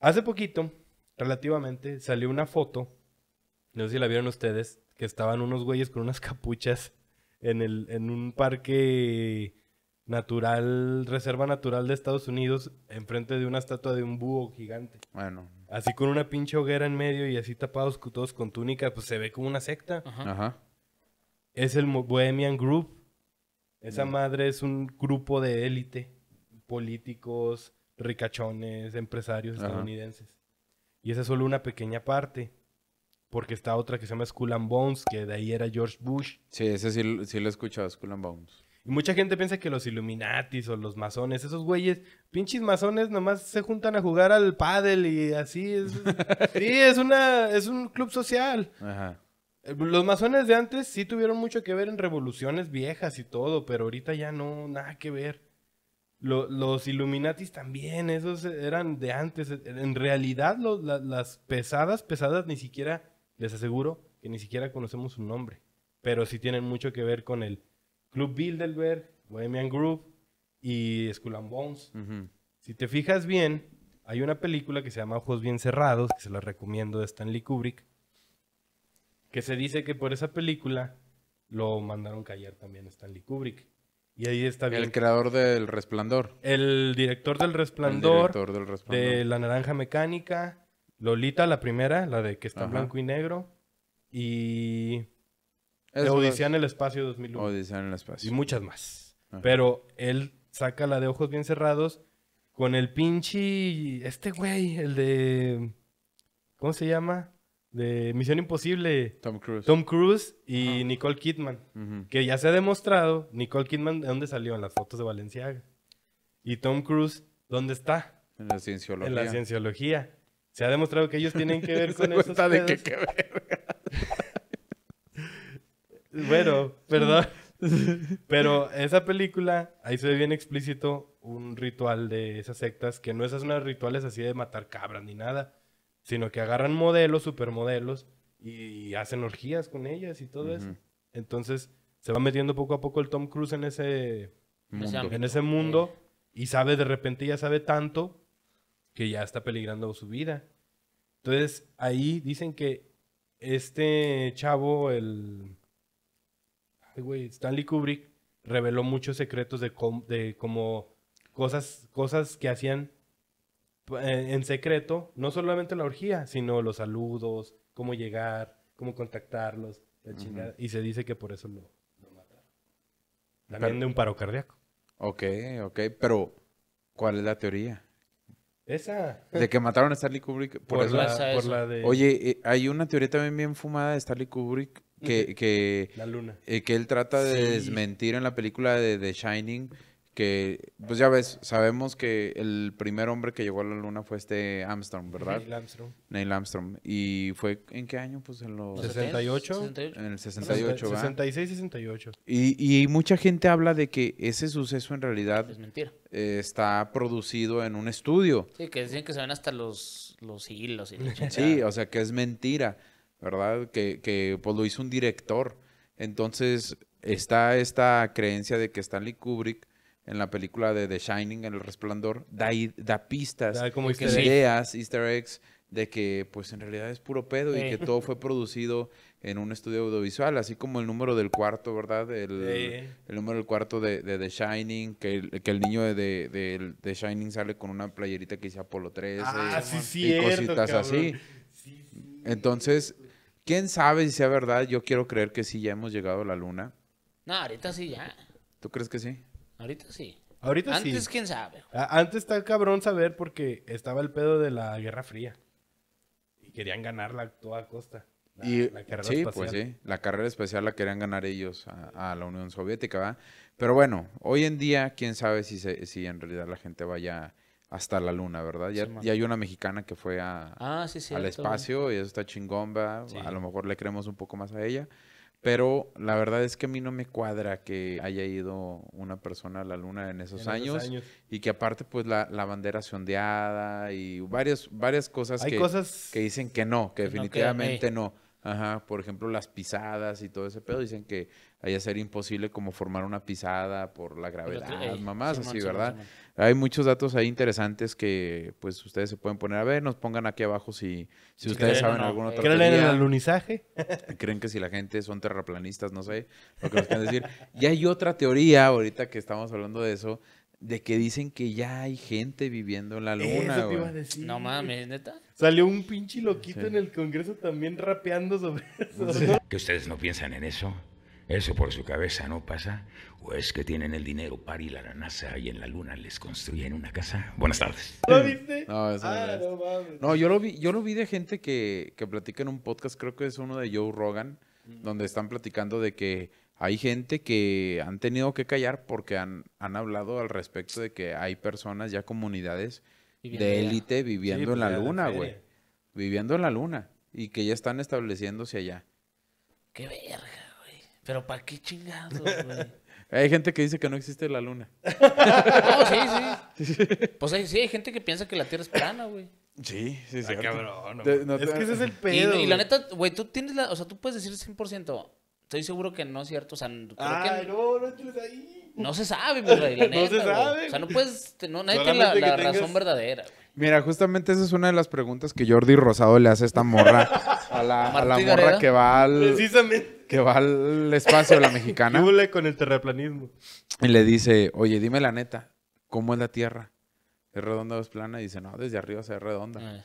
Hace poquito relativamente, salió una foto, no sé si la vieron ustedes, que estaban unos güeyes con unas capuchas en, el, en un parque natural, reserva natural de Estados Unidos, enfrente de una estatua de un búho gigante. Bueno. Así con una pinche hoguera en medio y así tapados todos con túnica, pues se ve como una secta. Ajá. Es el Bohemian Group. Esa mm. madre es un grupo de élite, políticos, ricachones, empresarios estadounidenses. Y esa es solo una pequeña parte. Porque está otra que se llama Skull and Bones, que de ahí era George Bush. Sí, ese sí, lo he escuchado, Skull and Bones. Y mucha gente piensa que los Illuminati o los masones, esos güeyes, pinches masones, nomás se juntan a jugar al pádel y así. Es, sí, es, una, es un club social. Eh, los masones de antes sí tuvieron mucho que ver en revoluciones viejas y todo, pero ahorita ya no, nada que ver los Illuminatis también, esos eran de antes. En realidad, las pesadas, pesadas, ni siquiera, les aseguro que ni siquiera conocemos su nombre. Pero sí tienen mucho que ver con el Club Bilderberg, Bohemian Group y Skull and Bones. Si te fijas bien, hay una película que se llama Ojos Bien Cerrados, que se la recomiendo de Stanley Kubrick, que se dice que por esa película lo mandaron callar también Stanley Kubrick. Y ahí está bien. El creador del Resplandor. El director del Resplandor. De La Naranja Mecánica. Lolita, la primera, la de que está blanco y negro. Y. Es Odisea en el Espacio 2001. Odisea en el Espacio. Y muchas más. Pero él saca la de ojos bien cerrados con el pinche. Este güey, el de. ¿Cómo se llama? de Misión Imposible. Tom Cruise. y Nicole Kidman. Que ya se ha demostrado, Nicole Kidman, ¿de dónde salió? En las fotos de Valenciaga. Y Tom Cruise, ¿dónde está? En la cienciología. En la cienciología. Se ha demostrado que ellos tienen que ver con eso. de qué bueno, perdón. Pero esa película, ahí se ve bien explícito un ritual de esas sectas, que no esas unos rituales así de matar cabras ni nada, sino que agarran modelos, supermodelos, y hacen orgías con ellas y todo eso. Entonces, se va metiendo poco a poco el Tom Cruise en ese mundo. En ese mundo y sabe de repente ya sabe tanto que ya está peligrando su vida. Entonces, ahí dicen que este chavo, el Stanley Kubrick, reveló muchos secretos de, de como cosas, cosas que hacían eh, en secreto, no solamente la orgía, sino los saludos, cómo llegar, cómo contactarlos, la Y se dice que por eso lo, mataron. También de un paro cardíaco. Ok, ok, pero ¿cuál es la teoría? Esa. De que mataron a Stanley Kubrick por, la, de... Oye, eh, hay una teoría también bien fumada de Stanley Kubrick que... que la luna. Eh, que él trata de desmentir en la película de The Shining que pues ya ves, sabemos que el primer hombre que llegó a la luna fue este Armstrong, ¿verdad? Neil Armstrong. Neil Armstrong. ¿Y fue en qué año? Pues en los 68. En el 68, 66, 68. Y, y mucha gente habla de que ese suceso en realidad es mentira. Eh, está producido en un estudio. Sí, que dicen que se ven hasta los, los hilos. sí, o sea que es mentira, ¿verdad? Que, que pues lo hizo un director. Entonces está esta creencia de que Stanley Kubrick en la película de The Shining, en El Resplandor, da, da pistas, ideas, easter eggs, de que pues en realidad es puro pedo y que todo fue producido en un estudio audiovisual, así como el número del cuarto, ¿verdad? El, número del cuarto de, The Shining, que el, niño de, The Shining sale con una playerita que dice Apolo 13 ah, y cositas así. Entonces, quién sabe si sea verdad, yo quiero creer que sí, ya hemos llegado a la luna. No, ahorita sí ya. ¿Tú crees que sí? Ahorita sí. Antes, quién sabe. antes está cabrón saber porque estaba el pedo de la Guerra Fría. Y querían ganarla a toda costa. La, y, sí, pues sí. La carrera espacial la querían ganar ellos a, la Unión Soviética, ¿verdad? Pero bueno, hoy en día, quién sabe si, si en realidad la gente vaya hasta la luna, ¿verdad? Y hay una mexicana que fue a, ah, al espacio y eso está chingón, A lo mejor le creemos un poco más a ella. Pero la verdad es que a mí no me cuadra que haya ido una persona a la luna en esos, años, y que aparte pues la, la bandera se ondeada y varias, varias cosas que dicen que no, que definitivamente eh. no. Ajá, por ejemplo, las pisadas y todo ese pedo. Dicen que haya ser imposible como formar una pisada por la gravedad, mamás, así, ¿verdad? Hay muchos datos ahí interesantes que pues ustedes se pueden poner a ver. Nos pongan aquí abajo si, si ustedes saben alguna ¿Creen en el alunizaje? ¿Creen que si la gente son terraplanistas? No sé lo que nos quieren decir. Y hay otra teoría, ahorita que estamos hablando de eso, de que dicen que ya hay gente viviendo en la luna, No mames, neta. Salió un pinche loquito en el Congreso también rapeando sobre eso. ¿Que ustedes no piensan en eso? ¿Eso por su cabeza no pasa? ¿O es que tienen el dinero para ir a la NASA y en la luna les construyen una casa? Buenas tardes. ¿Lo viste? No, eso ah, no, mames. no, yo lo vi, yo lo vi de gente que, que platica en un podcast, creo que es uno de Joe Rogan, mm. donde están platicando de que hay gente que han tenido que callar porque han, hablado al respecto de que hay personas, ya comunidades de élite viviendo en la luna, güey. Viviendo en la luna. Y que ya están estableciéndose allá. Qué verga, güey. Pero ¿para qué chingados, güey? hay gente que dice que no existe la luna. no, sí, sí. Pues sí, hay gente que piensa que la Tierra es plana, güey. Sí, sí, sí. Ah, es que ese es el pedo. Y, y la neta, güey, tú tienes la. O sea, tú puedes decir 100%. Estoy seguro que no es cierto. O ah, no, no entres No se sabe, la neta, No se sabe. O sea, no puedes. No, nadie tiene la, razón verdadera, Mira, justamente esa es una de las preguntas que Jordi Rosado le hace a esta morra. A la, morra que va al. Que va al espacio, la mexicana. con el terraplanismo. Y le dice, oye, dime la neta, ¿cómo es la tierra? ¿Es redonda o es plana? Y dice, no, desde arriba se ve redonda. Ah.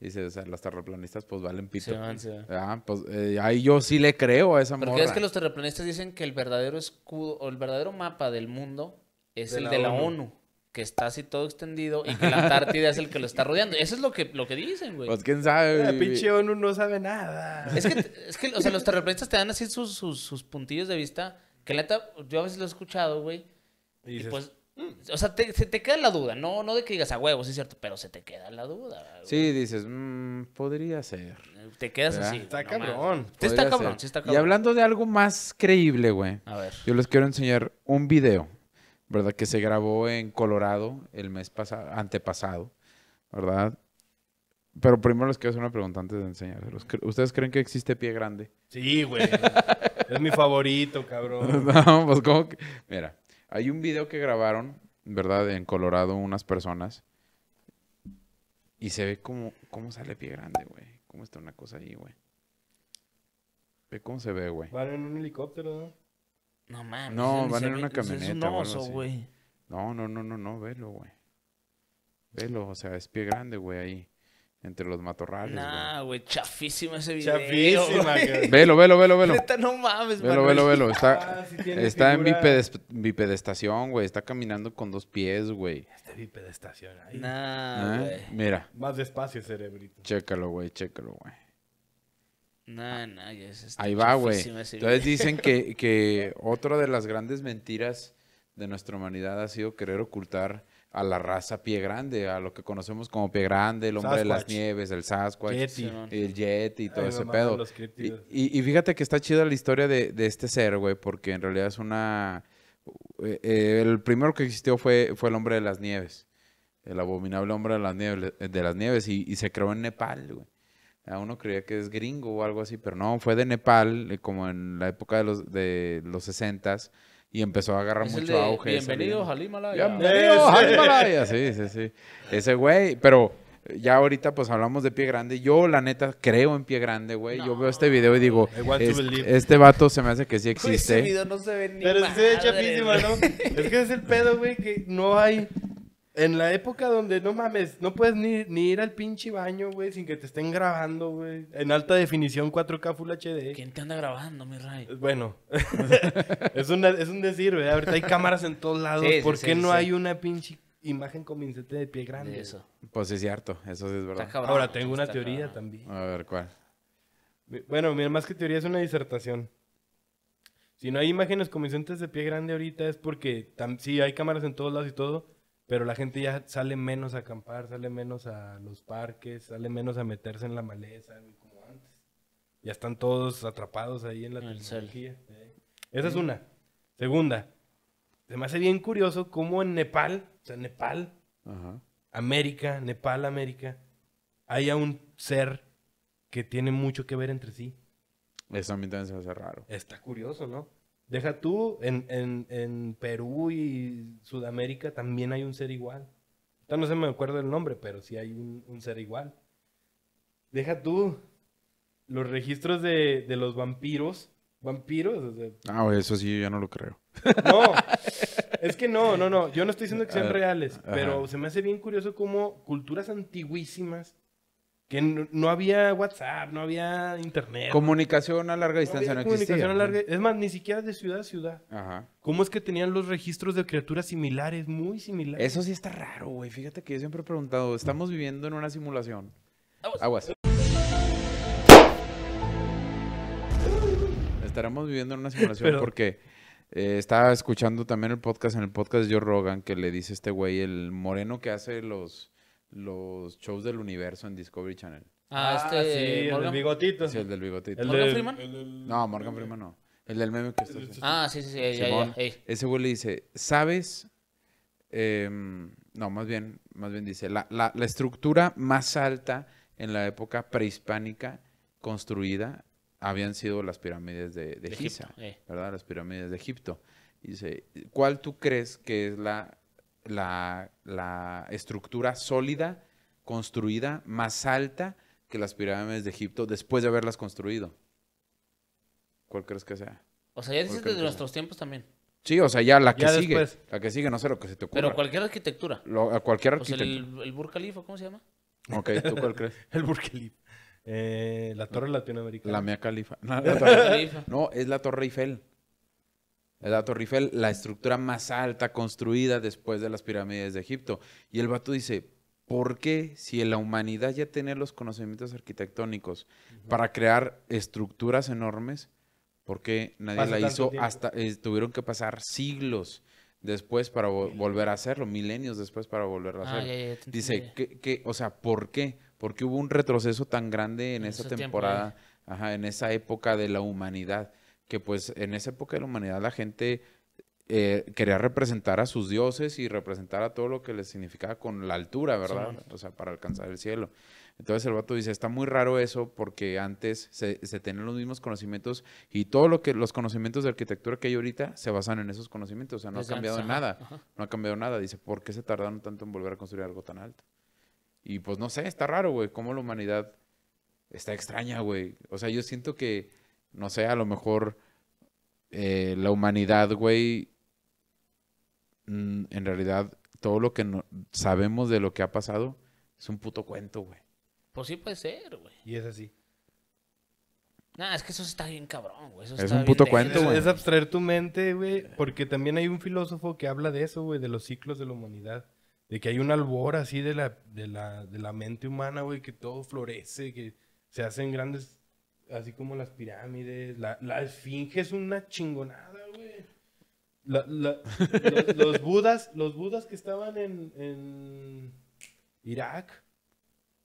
Dice, o sea, los terraplanistas pues valen pito. Ah, pues eh, ahí yo sí le creo a esa Porque es que los terraplanistas dicen que el verdadero escudo o el verdadero mapa del mundo es el de la ONU. que está así todo extendido y que la Antártida es el que lo está rodeando. Eso es lo que, lo que dicen, güey. Pues quién sabe. La pinche ONU no sabe nada. Es que, es que o sea, los terraplanistas te dan así sus, sus, puntillos de vista que la yo a veces lo he escuchado, güey. Y, pues, o sea, se te queda la duda, no, no de que digas a huevo, sí es cierto, pero se te queda la duda. Sí, dices, mm, podría ser. Te quedas así. Está cabrón. está cabrón, Y hablando de algo más creíble, güey. A ver. Yo les quiero enseñar un video, ¿verdad? Que se grabó en Colorado el mes pasado, antepasado, ¿verdad? Pero primero les quiero hacer una pregunta antes de enseñárselos. ¿Ustedes creen que existe pie grande? Sí, güey. es mi favorito, cabrón. no, pues como que... Mira. Hay un video que grabaron, ¿verdad? En Colorado unas personas. Y se ve como, cómo sale pie grande, güey. Cómo está una cosa ahí, güey. Ve cómo se ve, güey. Van en un helicóptero, ¿no? mames. No, van en una camioneta. Es un güey. No, no, no, no, no, velo, güey. Velo, o sea, es pie grande, güey, ahí. Entre los matorrales. Nah, güey, chafísima ese video. Chafísima, Velo, velo, velo, velo. no mames, Velo, velo, velo. Está, ah, está en bipedestación, güey. Está caminando con dos pies, güey. Está bipedestación ahí. Nah, ah, güey. Mira. Más despacio, cerebrito. Chécalo, güey, chécalo, güey. Nah, nah, ya es este Ahí va, güey. Entonces dicen que, que otra de las grandes mentiras de nuestra humanidad ha sido querer ocultar a la raza pie grande, a lo que conocemos como pie grande, el hombre de las nieves, el Sasquatch, el Yeti y todo ese pedo. Y, fíjate que está chida la historia de, este ser, güey, porque en realidad es una... Eh, eh, el primero que existió fue, fue el hombre de las nieves, el abominable hombre de las nieves, de las nieves y, se creó en Nepal, güey. A ah, uno creía que es gringo o algo así, pero no, fue de Nepal, eh, como en la época de los, de los 60 y empezó a agarrar mucho auge. Bienvenidos al Himalaya. Bienvenidos al Himalaya. Sí, sí, sí. Ese güey, pero ya ahorita pues hablamos de pie grande. Yo la neta creo en pie grande, güey. Yo veo este video y digo, este vato se me hace que sí existe. Pero madre. se ve chapísima, ¿no? es que es el pedo, güey, que no hay en la época donde no mames, no puedes ni, ir al pinche baño, güey, sin que te estén grabando, güey. En alta definición 4K Full HD. ¿Quién te anda grabando, mi Ray? Eh, bueno, es, un decir, güey. Ahorita hay cámaras en todos lados. ¿Por qué no hay una pinche imagen con de pie grande? eso. Pues es cierto, eso es verdad. Ahora tengo una teoría también. A ver, ¿cuál? Bueno, mira, más que teoría es una disertación. Si no hay imágenes convincentes de pie grande ahorita es porque sí hay cámaras en todos lados y todo pero la gente ya sale menos a acampar, sale menos a los parques, sale menos a meterse en la maleza, como antes. Ya están todos atrapados ahí en la tecnología. ¿eh? Esa es una. Segunda, se me hace bien curioso cómo en Nepal, o sea, Nepal, América, Nepal, América, haya un ser que tiene mucho que ver entre sí. Eso a mí también se me hace raro. Está curioso, ¿no? Deja tú, en, en, Perú y Sudamérica también hay un ser igual. no se me acuerdo el nombre, pero sí hay un, ser igual. Deja tú, los registros de, los vampiros. ¿Vampiros? ah, eso sí, yo ya no lo creo. No, es que no, no, no. Yo no estoy diciendo que sean ah, reales, pero se me hace bien curioso cómo culturas antiguísimas que no, había WhatsApp, no había internet. Comunicación a larga distancia no, comunicación A larga, es más, ni siquiera de ciudad a ciudad. Ajá. ¿Cómo es que tenían los registros de criaturas similares, muy similares? Eso sí está raro, güey. Fíjate que yo siempre he preguntado, estamos viviendo en una simulación. Aguas. Estaremos viviendo en una simulación porque eh, estaba escuchando también el podcast, en el podcast de Joe Rogan, que le dice este güey, el moreno que hace los los shows del universo en Discovery Channel. Ah, ah este. Sí, el del bigotito. Sí, el del bigotito. ¿El ¿Morgan Freeman? No, Morgan Freeman no. El del meme que está Ah, sí, sí, sí. Ese güey le dice, ¿sabes? Em, no, más bien, más bien dice, la, la, la estructura más alta en la época prehispánica construida habían sido las pirámides de, Giza, Egipto, eh. ¿verdad? Las pirámides de Egipto. Dice, ¿cuál tú crees que es la la, la estructura sólida, construida, más alta que las pirámides de Egipto después de haberlas construido. ¿Cuál crees que sea? O sea, ya dices desde nuestros tiempos también. Sí, o sea, ya la que sigue. La que sigue, no sé lo que se te ocurra. Pero cualquier arquitectura. cualquier el, el Khalifa, ¿cómo se llama? Ok, ¿tú cuál crees? el Burkhalifa. Eh, la Torre Latinoamericana. La Mea Califa. no, es la Torre Eiffel. La Torre Eiffel, la estructura más alta construida después de las pirámides de Egipto. Y el vato dice, ¿por qué si la humanidad ya tiene los conocimientos arquitectónicos para crear estructuras enormes? ¿Por qué nadie la hizo hasta, eh, tuvieron que pasar siglos? después para volver a hacerlo, milenios después para volver a ah, hacerlo. dice, que, o sea, ¿por qué? ¿Por qué hubo un retroceso tan grande en, esa temporada, eh. en esa época de la humanidad? que pues en esa época de la humanidad la gente eh, quería representar a sus dioses y representar a todo lo que les significaba con la altura, ¿verdad? o sea, para alcanzar el cielo. Entonces el vato dice, está muy raro eso porque antes se, tenían los mismos conocimientos y todo lo que los conocimientos de arquitectura que hay ahorita se basan en esos conocimientos, o sea, no ha cambiado nada, no ha cambiado nada. Dice, ¿por qué se tardaron tanto en volver a construir algo tan alto? Y pues no sé, está raro, güey, cómo la humanidad está extraña, güey. O sea, yo siento que no sé, a lo mejor eh, la humanidad, güey, mm, en realidad todo lo que sabemos de lo que ha pasado es un puto cuento, güey. Pues sí puede ser, güey. Y es así. Nah, es que eso está bien cabrón, güey. es un puto cuento, güey. Es, abstraer tu mente, güey. Porque también hay un filósofo que habla de eso, güey, de los ciclos de la humanidad. De que hay un albor así de la, de la, de la mente humana, güey, que todo florece, que se hacen grandes así como las pirámides. La, esfinge es una chingonada, güey. los, budas, los budas que estaban en, Irak.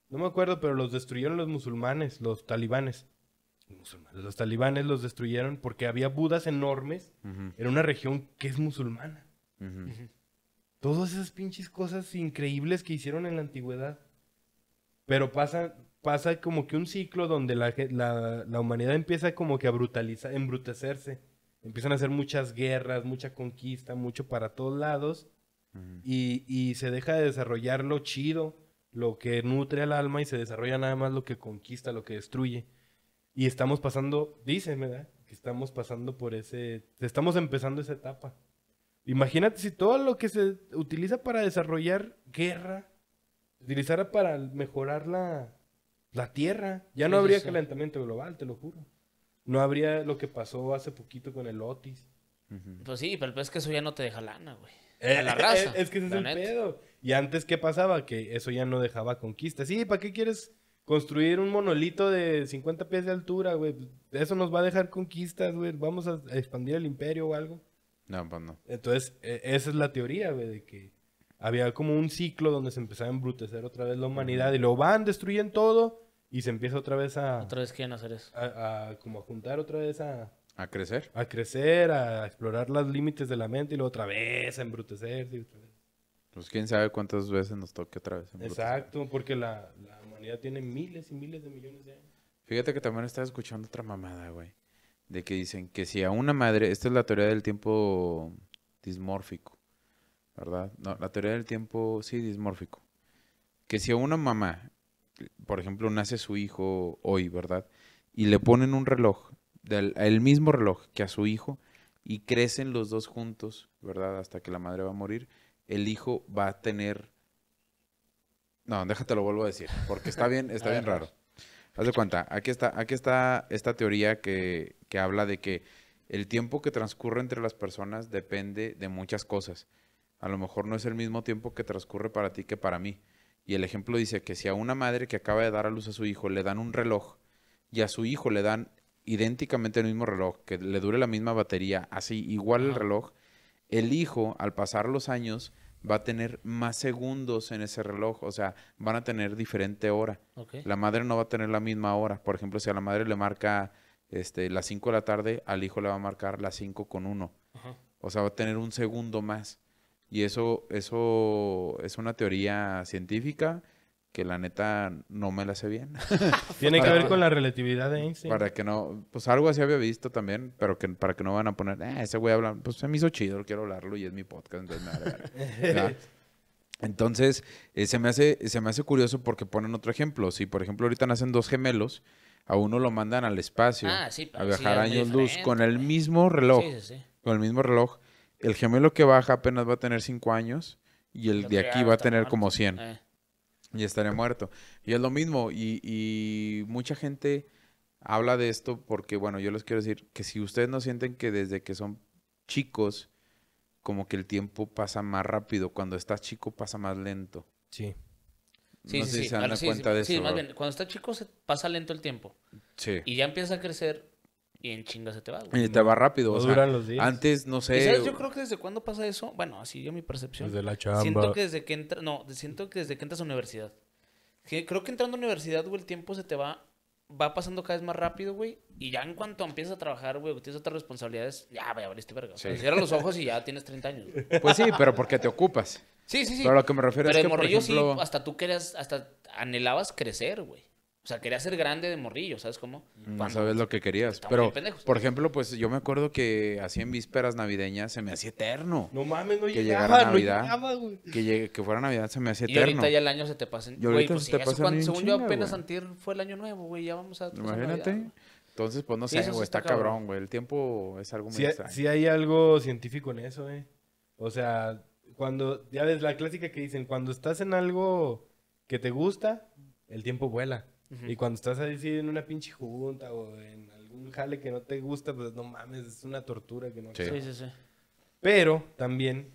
No me acuerdo, pero los destruyeron los musulmanes, los talibanes. Los talibanes los destruyeron porque había budas enormes en una región que es musulmana. Todas esas pinches cosas increíbles que hicieron en la antigüedad. Pero pasan, pasa como que un ciclo donde la, la, humanidad empieza como que a brutalizar, embrutecerse. Empiezan a hacer muchas guerras, mucha conquista, mucho para todos lados. y, se deja de desarrollar lo chido, lo que nutre al alma y se desarrolla nada más lo que conquista, lo que destruye. Y estamos pasando, dicen, ¿verdad? Que estamos pasando por ese, estamos empezando esa etapa. Imagínate si todo lo que se utiliza para desarrollar guerra, utilizara para mejorar la, la Tierra. Ya no habría calentamiento global, te lo juro. No habría lo que pasó hace poquito con el Otis. Pues sí, pero es que eso ya no te deja lana, güey. Eh, la eh, eh, Es, que ese es el pedo. Y antes, ¿qué pasaba? Que eso ya no dejaba conquistas. Sí, ¿para qué quieres construir un monolito de 50 pies de altura, güey? Eso nos va a dejar conquistas, güey. Vamos a expandir el imperio o algo. No, pues no. Entonces, e, esa es la teoría, güey, de que había como un ciclo donde se empezaba a embrutecer otra vez la humanidad y lo van, destruyen todo y se empieza otra vez a... Otra vez quién hacer eso. A, como a juntar otra vez a... A crecer. A crecer, a explorar los límites de la mente y luego otra vez a embrutecerse. Pues quién sabe cuántas veces nos toque otra vez. Exacto, porque la, la humanidad tiene miles y miles de millones de años. Fíjate que también estaba escuchando otra mamada, güey. De que dicen que si a una madre, esta es la teoría del tiempo dismórfico, ¿verdad? No, la teoría del tiempo, sí, dismórfico. Que si a una mamá por ejemplo, nace su hijo hoy, ¿verdad? Y le ponen un reloj, del, el mismo reloj que a su hijo, y crecen los dos juntos, ¿verdad? Hasta que la madre va a morir, el hijo va a tener... No, déjate lo vuelvo a decir, porque está bien, está bien raro. Haz de cuenta, aquí está, aquí está esta teoría que, que habla de que el tiempo que transcurre entre las personas depende de muchas cosas. A lo mejor no es el mismo tiempo que transcurre para ti que para mí. Y el ejemplo dice que si a una madre que acaba de dar a luz a su hijo le dan un reloj y a su hijo le dan idénticamente el mismo reloj, que le dure la misma batería, así igual el reloj, el hijo al pasar los años va a tener más segundos en ese reloj, o sea, van a tener diferente hora. La madre no va a tener la misma hora. Por ejemplo, si a la madre le marca este, las 5 de la tarde, al hijo le va a marcar las 5 con 1. O sea, va a tener un segundo más. Y eso, eso es una teoría científica que la neta no me la sé bien. Tiene que ver con la relatividad de Einstein. Para que no, pues algo así había visto también, pero que para que no van a poner, ah, ese güey habla, pues se me hizo chido, quiero hablarlo y es mi podcast, entonces eh, se, me hace, se me hace curioso porque ponen otro ejemplo. Si, por ejemplo, ahorita nacen dos gemelos, a uno lo mandan al espacio ah, a viajar años luz con el mismo reloj. con el mismo reloj el gemelo que baja apenas va a tener 5 años y el de aquí va a tener como 100. Eh. Y estaré muerto. Y es lo mismo. Y, mucha gente habla de esto porque, bueno, yo les quiero decir que si ustedes no sienten que desde que son chicos, como que el tiempo pasa más rápido. Cuando estás chico pasa más lento. Sí. Sí, sí, se dan cuenta de eso. Sí, más bien, cuando estás chico se pasa lento el tiempo. Sí. Y ya empieza a crecer y en chinga se te va. Güey. Y te va rápido. Antes, no sé. yo creo que desde cuándo pasa eso. Bueno, así yo mi percepción. Desde la chamba. Siento que desde que entras. No, siento que desde que entras a universidad. creo que entrando a universidad, güey, el tiempo se te va. Va pasando cada vez más rápido, güey. Y ya en cuanto empiezas a trabajar, güey, tienes otras responsabilidades. Ya, vaya, abriste verga. Se O los ojos y ya tienes 30 años. Pues sí, pero porque te ocupas. Sí, sí, sí. Pero lo que me refiero es que. ejemplo... sí, hasta tú querías. Hasta anhelabas crecer, güey. O sea, quería ser grande de morrillo, ¿sabes cómo? Mm, no sabes lo que querías. Pero, por ejemplo, pues yo me acuerdo que así en vísperas navideñas se me hacía eterno. No mames, no que llegaba, llegara Navidad, no Que, que fuera Navidad se me hacía eterno. Y ahorita ya el año se te pasa. Y Güey, pues se te pasa según yo apenas sentir fue el año nuevo, güey, ya vamos a... Imagínate. Entonces, pues no sé, güey, está, cabrón, güey. El tiempo es algo muy sí, hay algo científico en eso, eh. O sea, cuando... Ya ves la clásica que dicen, cuando estás en algo que te gusta, el tiempo vuela. Y cuando estás ahí sí, en una pinche junta o en algún jale que no te gusta, pues no mames, es una tortura que no. Sí, sí, sí, Pero también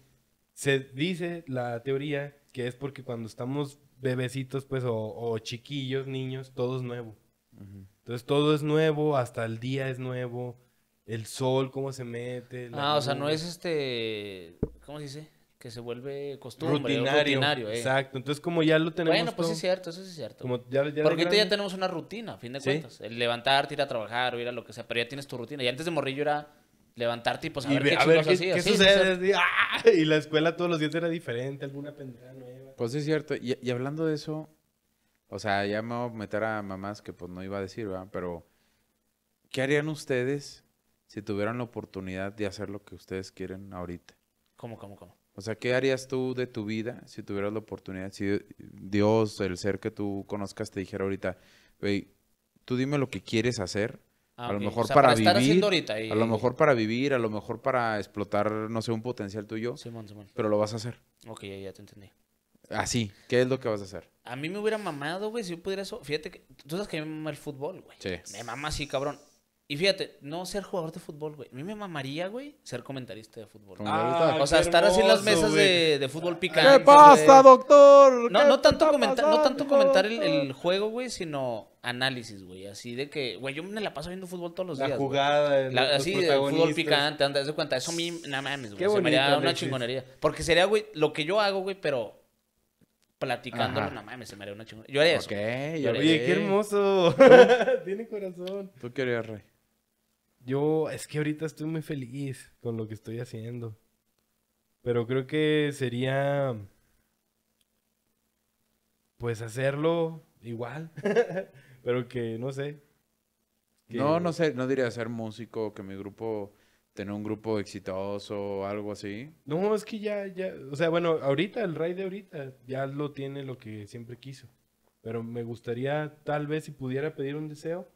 se dice la teoría que es porque cuando estamos bebecitos, pues, o, o chiquillos, niños, todo es nuevo. Entonces todo es nuevo, hasta el día es nuevo, el sol, cómo se mete. Ah, o sea, no es este, ¿cómo se dice? que se vuelve costumbre, rutinario. Eh. Exacto, entonces como ya lo tenemos. Bueno, pues es cierto, eso es cierto. ya, ya Porque ahorita ya tenemos una rutina, a fin de cuentas. El levantarte, ir a trabajar o ir a lo que sea, pero ya tienes tu rutina. Y antes de morrillo era levantarte y pues a ver qué, qué, sucede. ¡ah! Y la escuela todos los días era diferente, alguna pendejada nueva. Pues es cierto, y, y, hablando de eso, o sea, ya me voy a meter a mamás que pues no iba a decir, ¿verdad? Pero, ¿qué harían ustedes si tuvieran la oportunidad de hacer lo que ustedes quieren ahorita? ¿Cómo, cómo, cómo? O sea, ¿qué harías tú de tu vida si tuvieras la oportunidad? Si Dios, el ser que tú conozcas, te dijera ahorita, güey, tú dime lo que quieres hacer. Ah, a lo mejor para, vivir. A lo mejor para vivir, a lo mejor para explotar, no sé, un potencial tuyo. sí, Pero lo vas a hacer. Ok, ya, ya te entendí. Así, ¿qué es lo que vas a hacer? A mí me hubiera mamado, güey, si yo pudiera eso. Fíjate que tú sabes que a mí me mama el fútbol, güey. Sí. Me mama así, cabrón. Y fíjate, no ser jugador de fútbol, güey. A mí me mamaría, güey, ser comentarista de fútbol. Ah, o sea, estar así en las mesas de, de, fútbol picante. ¿Qué pasa, doctor? No, no tanto, comentar, no tanto comentar el, juego, güey, sino análisis, güey. Así de que, güey, yo me la paso viendo fútbol todos los la días. Jugada, la jugada, así de fútbol picante, anda de cuenta. Eso a mí, nada mames, güey. Se me haría una chingonería. Porque sería, güey, lo que yo hago, güey, pero platicándolo. No mames, se me haría una chingonería. Yo haría eso. Ok, Oye, qué hermoso. Tiene corazón. Tú querías, Rey. Yo, es que ahorita estoy muy feliz con lo que estoy haciendo. Pero creo que sería. Pues hacerlo igual. pero que, no sé. No, no sé, no diría ser músico, que mi grupo. Tener un grupo exitoso o algo así. No, es que ya, ya. O sea, bueno, ahorita, el rey de ahorita, ya lo tiene lo que siempre quiso. Pero me gustaría, tal vez, si pudiera pedir un deseo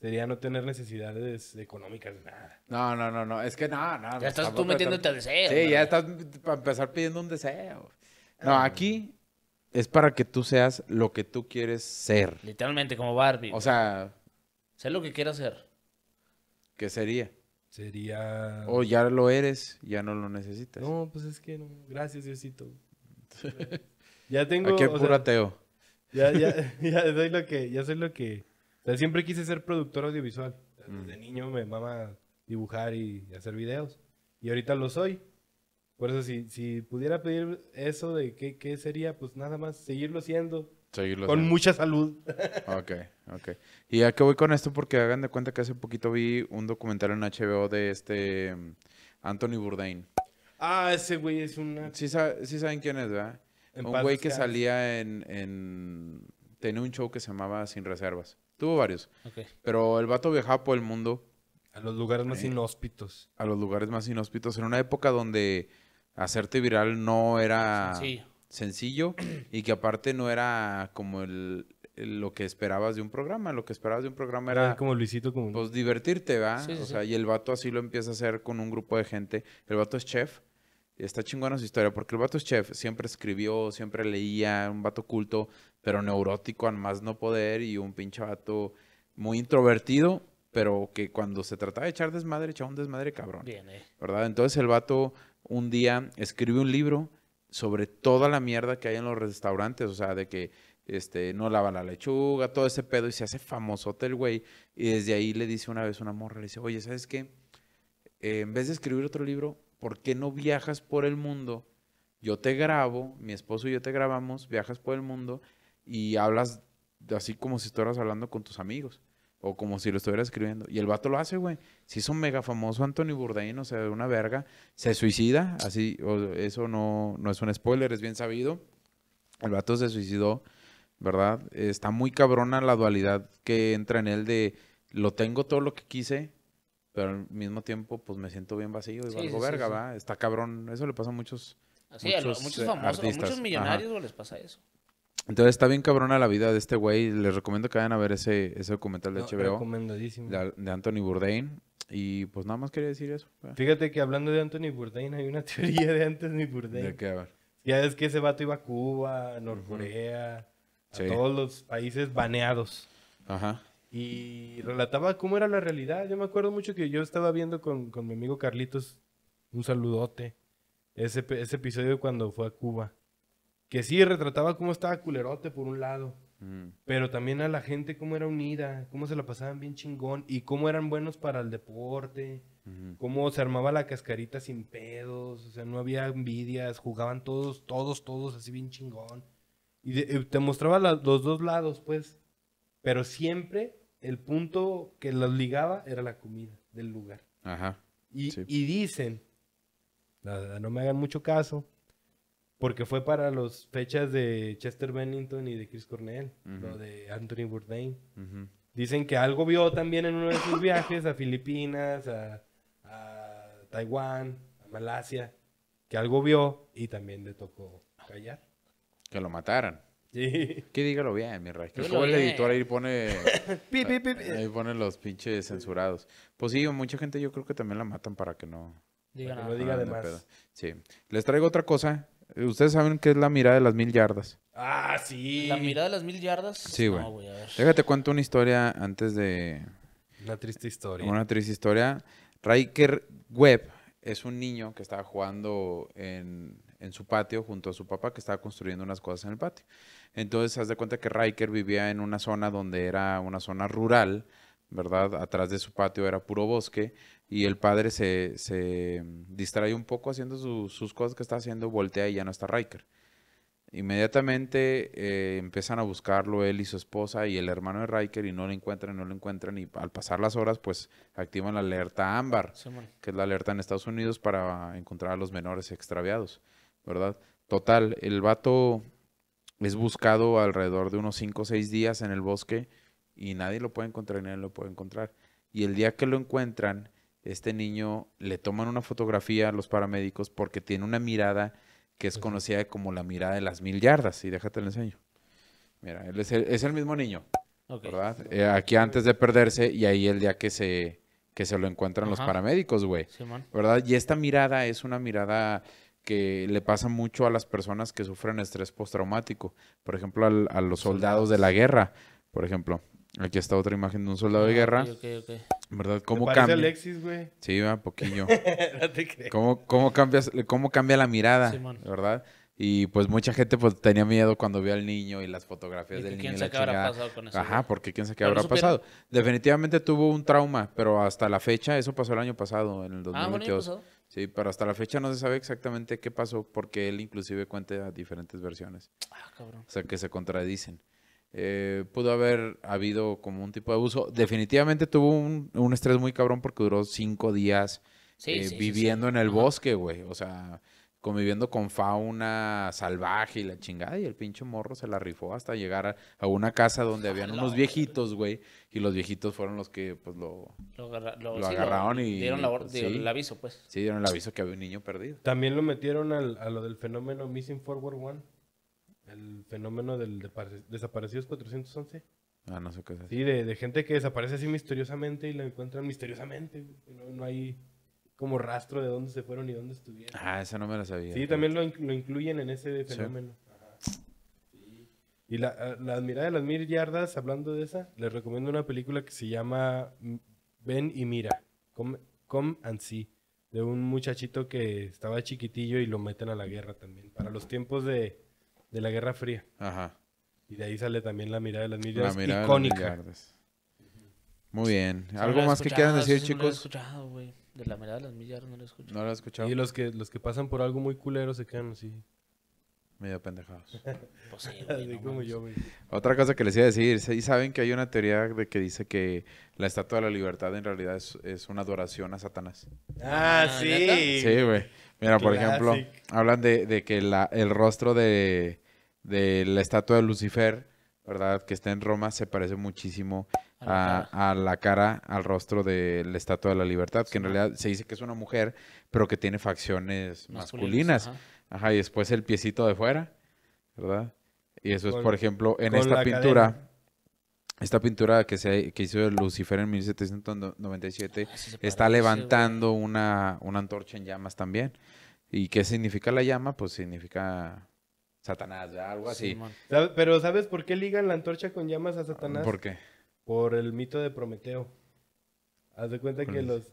sería no tener necesidades económicas, nada. No, no, no, no. Es que no, no. Ya estás tú metiéndote al deseo. Sí, ya estás para empezar pidiendo un deseo. No, ah. aquí es para que tú seas lo que tú quieres ser. Literalmente, como Barbie. O sea. Sé lo que quieras ser. ¿Qué sería? Sería. O ya lo eres, ya no lo necesitas. No, pues es que no. Gracias, Diosito. ya tengo. Aquí puro sea, oh. Ya, ya, ya soy lo que, ya soy lo que siempre quise ser productor audiovisual. Desde mm. niño me mama dibujar y, hacer videos. Y ahorita lo soy. Por eso, si, si pudiera pedir eso de qué, sería, pues nada más seguirlo siendo. Seguirlo con mucha salud. Ok, ok. Y qué voy con esto porque hagan de cuenta que hace poquito vi un documental en HBO de este mm, Anthony Bourdain. Ah, ese güey es un... Sí, saben quién es, ¿verdad? un güey que salía en, en... Tenía un show que se llamaba Sin Reservas. Tuvo varios. Pero el vato viajaba por el mundo. A los lugares más eh, inhóspitos. A los lugares más inhóspitos. En una época donde hacerte viral no era sencillo, y que aparte no era como el, lo que esperabas de un programa. Lo que esperabas de un programa era. como Luisito como Pues divertirte, ¿va? sea, y el vato así lo empieza a hacer con un grupo de gente. El vato es chef está chingona su historia, porque el vato es chef, siempre escribió, siempre leía, un vato culto, pero neurótico al más no poder y un pinche vato muy introvertido, pero que cuando se trataba de echar desmadre, echaba un desmadre cabrón. Bien, eh. ¿Verdad? Entonces el vato un día escribe un libro sobre toda la mierda que hay en los restaurantes, o sea, de que este, no lava la lechuga, todo ese pedo, y se hace famoso el güey. Y desde ahí le dice una vez una morra, le dice, oye, ¿sabes qué? Eh, en vez de escribir otro libro, ¿por qué no viajas por el mundo? Yo te grabo, mi esposo y yo te grabamos, viajas por el mundo y hablas así como si estuvieras hablando con tus amigos o como si lo estuvieras escribiendo. Y el vato lo hace, güey. es un mega famoso Anthony Bourdain, o sea, de una verga. Se suicida, así, eso no, no es un spoiler, es bien sabido. El vato se suicidó, ¿verdad? Está muy cabrona la dualidad que entra en él de lo tengo todo lo que quise, pero al mismo tiempo, pues me siento bien vacío y sí, verga, ¿va? Está cabrón. Eso le pasa a muchos. Sí, a muchos eh, famosos, a muchos millonarios les pasa eso. Entonces está bien cabrona la vida de este güey. Les recomiendo que vayan a ver ese, ese documental de HBO. Recomendadísimo. De, Anthony Bourdain. Y pues nada más quería decir eso. Fíjate que hablando de Anthony Bourdain, hay una teoría de Anthony Bourdain. ¿De qué? Ya es que ese vato iba a Cuba, a Norcorea, a todos los países baneados. Ajá y relataba cómo era la realidad. Yo me acuerdo mucho que yo estaba viendo con, mi amigo Carlitos, un saludote, ese, episodio cuando fue a Cuba. Que sí, retrataba cómo estaba culerote por un lado, mm. pero también a la gente cómo era unida, cómo se la pasaban bien chingón y cómo eran buenos para el deporte, cómo se armaba la cascarita sin pedos, o sea, no había envidias, jugaban todos, todos, todos así bien chingón. Y, eh, te mostraba los dos lados, pues. Pero siempre el punto que los ligaba era la comida del lugar. Y, dicen, no me hagan mucho caso, porque fue para las fechas de Chester Bennington y de Chris Cornell, lo de Anthony Bourdain. Dicen que algo vio también en uno de sus viajes a Filipinas, a, a Taiwán, a Malasia, que algo vio y también le tocó callar. Que lo mataran. Sí. Que dígalo bien, mi rey. Que como el editor ahí pone, ahí pone los pinches censurados. Pues sí, mucha gente yo creo que también la matan para que no... Diga diga de más. Sí. Les traigo otra cosa Ustedes saben qué es la mirada de las mil yardas. Ah, sí. La mirada de las mil yardas. Sí, güey. Déjate cuento una historia antes de. Una triste historia. Una triste historia. Riker Webb es un niño que estaba jugando en su patio junto a su papá que estaba construyendo unas cosas en el patio. Entonces, haz de cuenta que Riker vivía en una zona donde era una zona rural, ¿verdad? Atrás de su patio era puro bosque y el padre se, distrae un poco haciendo sus cosas que está haciendo, voltea y ya no está Riker. Inmediatamente eh, empiezan a buscarlo él y su esposa y el hermano de Riker y no lo encuentran, no lo encuentran y al pasar las horas pues activan la alerta ámbar, que es la alerta en Estados Unidos para encontrar a los menores extraviados, ¿verdad? Total, el vato es buscado alrededor de unos 5 o 6 días en el bosque y nadie lo puede encontrar, nadie lo puede encontrar. Y el día que lo encuentran, este niño le toman una fotografía a los paramédicos porque tiene una mirada que es conocida como la mirada de las mil yardas. Y déjate el enseño. Mira, él es el, mismo niño, ¿verdad? Eh, aquí antes de perderse y ahí el día que se, que se lo encuentran los paramédicos, güey. ¿Verdad? Y esta mirada es una mirada que le pasa mucho a las personas que sufren estrés postraumático. Por ejemplo, a los soldados de la guerra, por ejemplo. Aquí está otra imagen de un soldado de ah, guerra. ¿Verdad? ¿Cómo cambia? Alexis, güey. Sí, poquillo. ¿Cómo, cambias, ¿Cómo cambia la mirada? ¿Verdad? Y pues mucha gente pues tenía miedo cuando vio al niño y las fotografías del niño. ¿Quién qué habrá pasado con eso? Ajá, porque quién se qué habrá pasado. Definitivamente tuvo un trauma, pero hasta la fecha, eso pasó el año pasado, en el 2022. Ah, Sí, pero hasta la fecha no se sabe exactamente qué pasó porque él inclusive cuenta diferentes versiones. Ah, cabrón. O sea, que se contradicen. Eh, pudo haber habido como un tipo de abuso. Definitivamente tuvo un, estrés muy cabrón porque duró cinco días eh, viviendo en el bosque, güey. O sea, conviviendo con fauna salvaje y la chingada. Y el pincho morro se la rifó hasta llegar a, una casa donde habían unos viejitos, güey. Y los viejitos fueron los que, pues, lo, lo, agarraron y... Dieron pues, el aviso, pues. Sí, dieron el aviso que había un niño perdido. También lo metieron al, a lo del fenómeno Missing Forward One. El fenómeno del de, desaparecidos 411. Ah, no sé qué es eso. Sí, de, gente que desaparece así misteriosamente y la encuentran misteriosamente. no hay como rastro de dónde se fueron y dónde estuvieron. Ah, esa no me la sabía. Sí, también lo, incluyen en ese fenómeno. Y la, ah, la de las mil yardas, hablando de esa, les recomiendo una película que se llama Ven y mira, Come, and See, de un muchachito que estaba chiquitillo y lo meten a la guerra también, para los tiempos de, la Guerra Fría. Ajá. Y de ahí sale también la mirada de las mil yardas, icónica. Muy bien. ¿Algo más que quieran decir, chicos? De la mirada de las millas no lo he escuchado. Y los que, los que pasan por algo muy culero se quedan así. Medio pendejados. pues Otra cosa que les iba a decir, y saben que hay una teoría de que dice que la Estatua de la Libertad en realidad es, una adoración a Satanás. Ah, ah sí. Sí, güey. Mira, por ejemplo, hablan de, que la- el rostro de, de la estatua de Lucifer, ¿verdad? Que está en Roma, se parece muchísimo a, la cara, al rostro de la Estatua de la Libertad, que en realidad se dice que es una mujer, pero que tiene facciones masculinas. Ajá. y después el piecito de fuera, ¿verdad? Y eso es, por ejemplo, en esta pintura. Esta pintura que, se, que hizo Lucifer en 1797 ah, está levantando una, una antorcha en llamas también. ¿Y qué significa la llama? Pues significa Satanás, algo así. pero ¿sabes por qué ligan la antorcha con llamas a Satanás? ¿Por qué? por el mito de Prometeo. Haz de cuenta que los,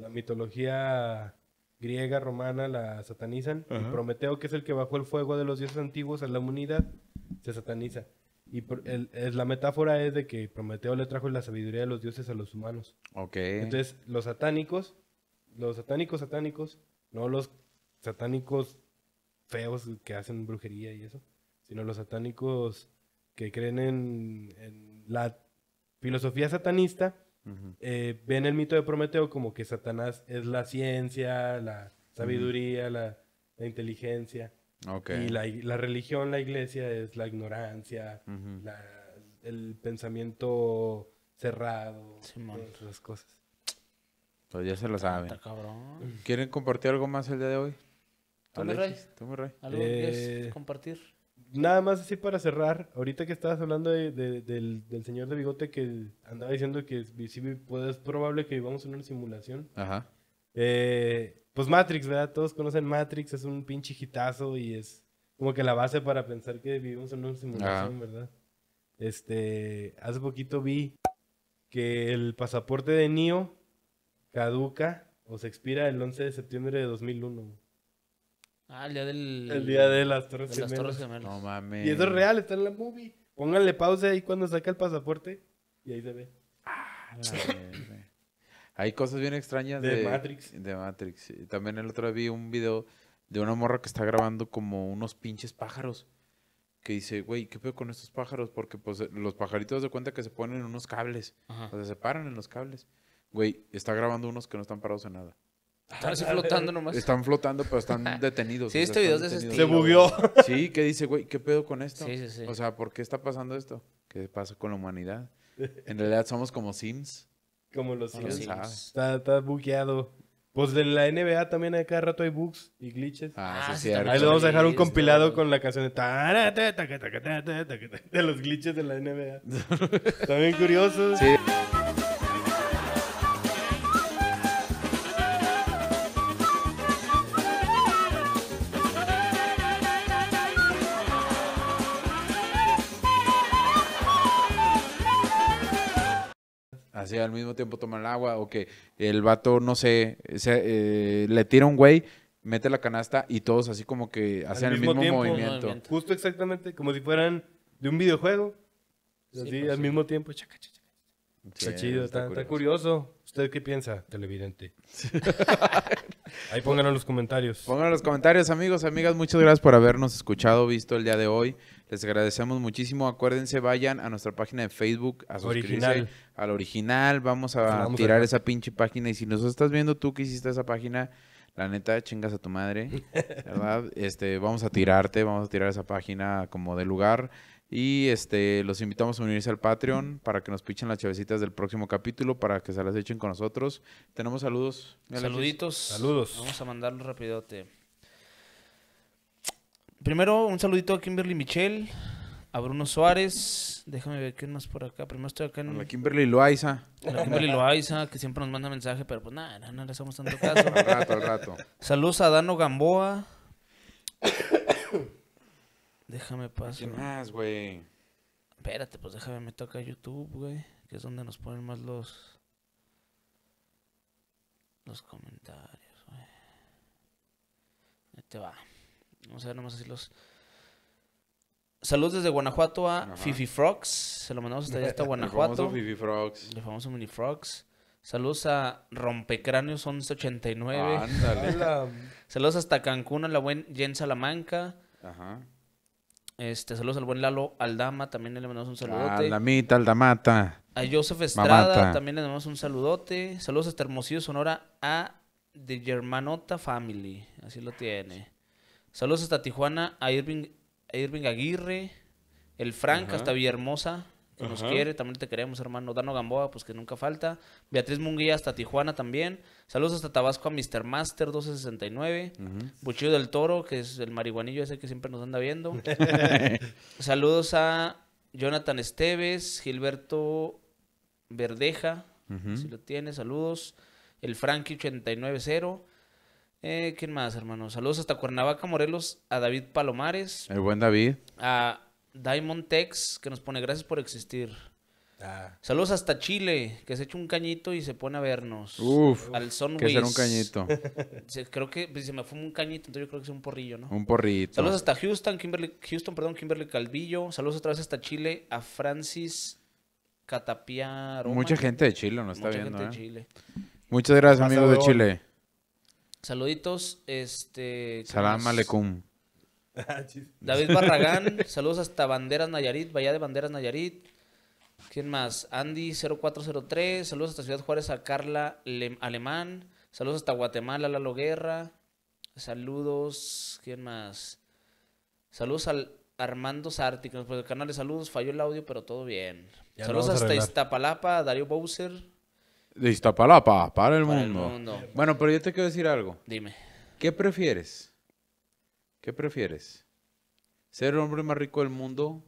la mitología griega, romana, la satanizan. Y Prometeo, que es el que bajó el fuego de los dioses antiguos a la humanidad, se sataniza. Y la metáfora es de que Prometeo le trajo la sabiduría de los dioses a los humanos. Ok. Entonces, los satánicos, los satánicos satánicos, no los satánicos feos que hacen brujería y eso, sino los satánicos que creen en, en la filosofía satanista eh, ven el mito de Prometeo como que Satanás es la ciencia, la sabiduría, la, inteligencia. Okay. Y la, religión, la iglesia es la ignorancia, el pensamiento cerrado, las cosas. Pues ya se lo saben. ¿Quieren compartir algo más el día de hoy? ¿Tú, me ¿Tú, ¿Algo que quieres eh, compartir? nada más así para cerrar, ahorita que estabas hablando del, señor de bigote que andaba diciendo que pues, es probable que vivamos en una simulación. Ajá. Eh, pues Matrix, ¿verdad? Todos conocen Matrix, es un pinche hitazo y es como que la base para pensar que vivimos en una simulación, ¿verdad? Este, hace poquito vi que el pasaporte de Nio caduca o se expira el 11 de septiembre de 2001. Ah, el día del. día de las Torres, Gemelas. No mames. Y eso es real, está en la movie. Pónganle pausa ahí cuando saca el pasaporte y ahí se ve. Ah, la Hay cosas bien extrañas de, Matrix. De Matrix. también el otro día vi un video de una morra que está grabando como unos pinches pájaros. Que dice, güey, ¿qué pedo con estos pájaros? Porque pues los pajaritos de cuenta que se ponen en unos cables. O sea, se paran en los cables. Güey, está grabando unos que no están parados en nada. Están ah, flotando eh, nomás. Están flotando, pero están detenidos. Sí, este video es de ese estilo. Se bugueó. Sí, que dice, güey, ¿qué pedo con esto? Sí, sí, sí. O sea, ¿por qué está pasando esto? ¿Qué pasa con la humanidad? En realidad somos como Sims. Como los Sims. Está, está bugueado. Pues de la NBA también hay cada rato hay bugs y glitches. Ah, sí, ah, sí. Ahí le vamos a dejar un compilado con la canción de... De los glitches de la NBA. También curioso. Sí. al mismo tiempo toman el agua, o que el vato, no sé, se, eh, le tira un güey, mete la canasta y todos así como que hacen el mismo, movimiento. Justo exactamente como si fueran de un videojuego. Pues al mismo tiempo, está chido, curioso. curioso. ¿Usted qué piensa, televidente? Ahí pónganlo en los comentarios. Pónganlo en los comentarios, amigos, amigas. Muchas gracias por habernos escuchado, visto el día de hoy. Les agradecemos muchísimo. Acuérdense, vayan a nuestra página de Facebook a suscribirse al original. Vamos a tirar esa pinche página. Y si nos estás viendo tú que hiciste esa página, la neta, chingas a tu madre, ¿verdad? Este, vamos a tirarte, vamos a tirar esa página como de lugar. Y este, los invitamos a unirse al Patreon para que nos pichen las chavecitas del próximo capítulo, para que se las echen con nosotros. Tenemos saludos. Saluditos. Saludos. Vamos a mandarlos rapidote primero, un saludito a Kimberly Michelle, a Bruno Suárez. Déjame ver quién más por acá. Primero estoy acá en. la Kimberly Loaiza. la Kimberly Loaiza, que siempre nos manda mensaje, pero pues nada, no, le hacemos tanto caso. Al rato, al rato. Saludos a Dano Gamboa. Déjame pasar. ¿Qué más, güey? Espérate, pues déjame me toca YouTube, güey. Que es donde nos ponen más los. Los comentarios, güey. Ahí te va. Vamos a nomás así los. Saludos desde Guanajuato a Fifi Frogs. Se lo mandamos hasta allá hasta Guanajuato. El famoso Fifi Frogs. Mini Frogs. Saludos a Rompecráneos 1189. saludos hasta Cancún a la buen Jen Salamanca. Ajá. Este, saludos al buen Lalo Aldama, también le mandamos un saludote. Aldamita, Aldamata. A Joseph Estrada, también le mandamos un saludote. Saludos hasta Hermosillo Sonora a The Germanota Family, así lo tiene. Saludos hasta Tijuana, a Irving, Aguirre, el Frank hasta Villahermosa, que nos quiere, también te queremos, hermano. Dano Gamboa, pues que nunca falta. Beatriz Munguía hasta Tijuana también. Saludos hasta Tabasco a Mr. Master 1269. Buchillo del Toro, que es el marihuanillo ese que siempre nos anda viendo. Saludos a Jonathan Esteves, Gilberto Verdeja, si lo tiene, saludos. El Frankie 890. Eh, ¿Quién más, hermano? Saludos hasta Cuernavaca, Morelos, a David Palomares. El buen David. A Diamond Tex, que nos pone gracias por existir. Ah. Saludos hasta Chile, que se echa un cañito y se pone a vernos. Uf, al son un cañito. creo que pues, se me fue un cañito, entonces yo creo que es un porrillo, ¿no? Un porrito. Saludos hasta Houston, Kimberly, Houston, perdón, Kimberly Calvillo. Saludos otra vez hasta Chile a Francis Catapiar. Mucha gente de Chile, no está Mucha de ¿eh? Chile. Muchas gracias, amigos de Chile. Saluditos, este... Salam aleikum. David Barragán, saludos hasta Banderas Nayarit, Bahía de Banderas Nayarit. ¿Quién más? Andy0403, saludos hasta Ciudad Juárez a Carla Alemán, saludos hasta Guatemala, Lalo Guerra, saludos, ¿quién más? Saludos al Armando Sarti, que pues, el canal de saludos, falló el audio, pero todo bien. saludos hasta Iztapalapa, Darío Bowser, de para el, para mundo. el mundo. Bueno, pero yo te quiero decir algo. Dime. ¿Qué prefieres? ¿Qué prefieres? ¿Ser el hombre más rico del mundo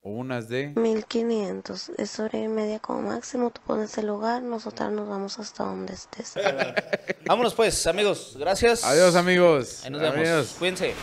o unas de... 1500, es hora media como máximo, tú pones el lugar, nosotras nos vamos hasta donde estés. Vámonos pues, amigos, gracias. Adiós amigos. Adiós. Cuídense.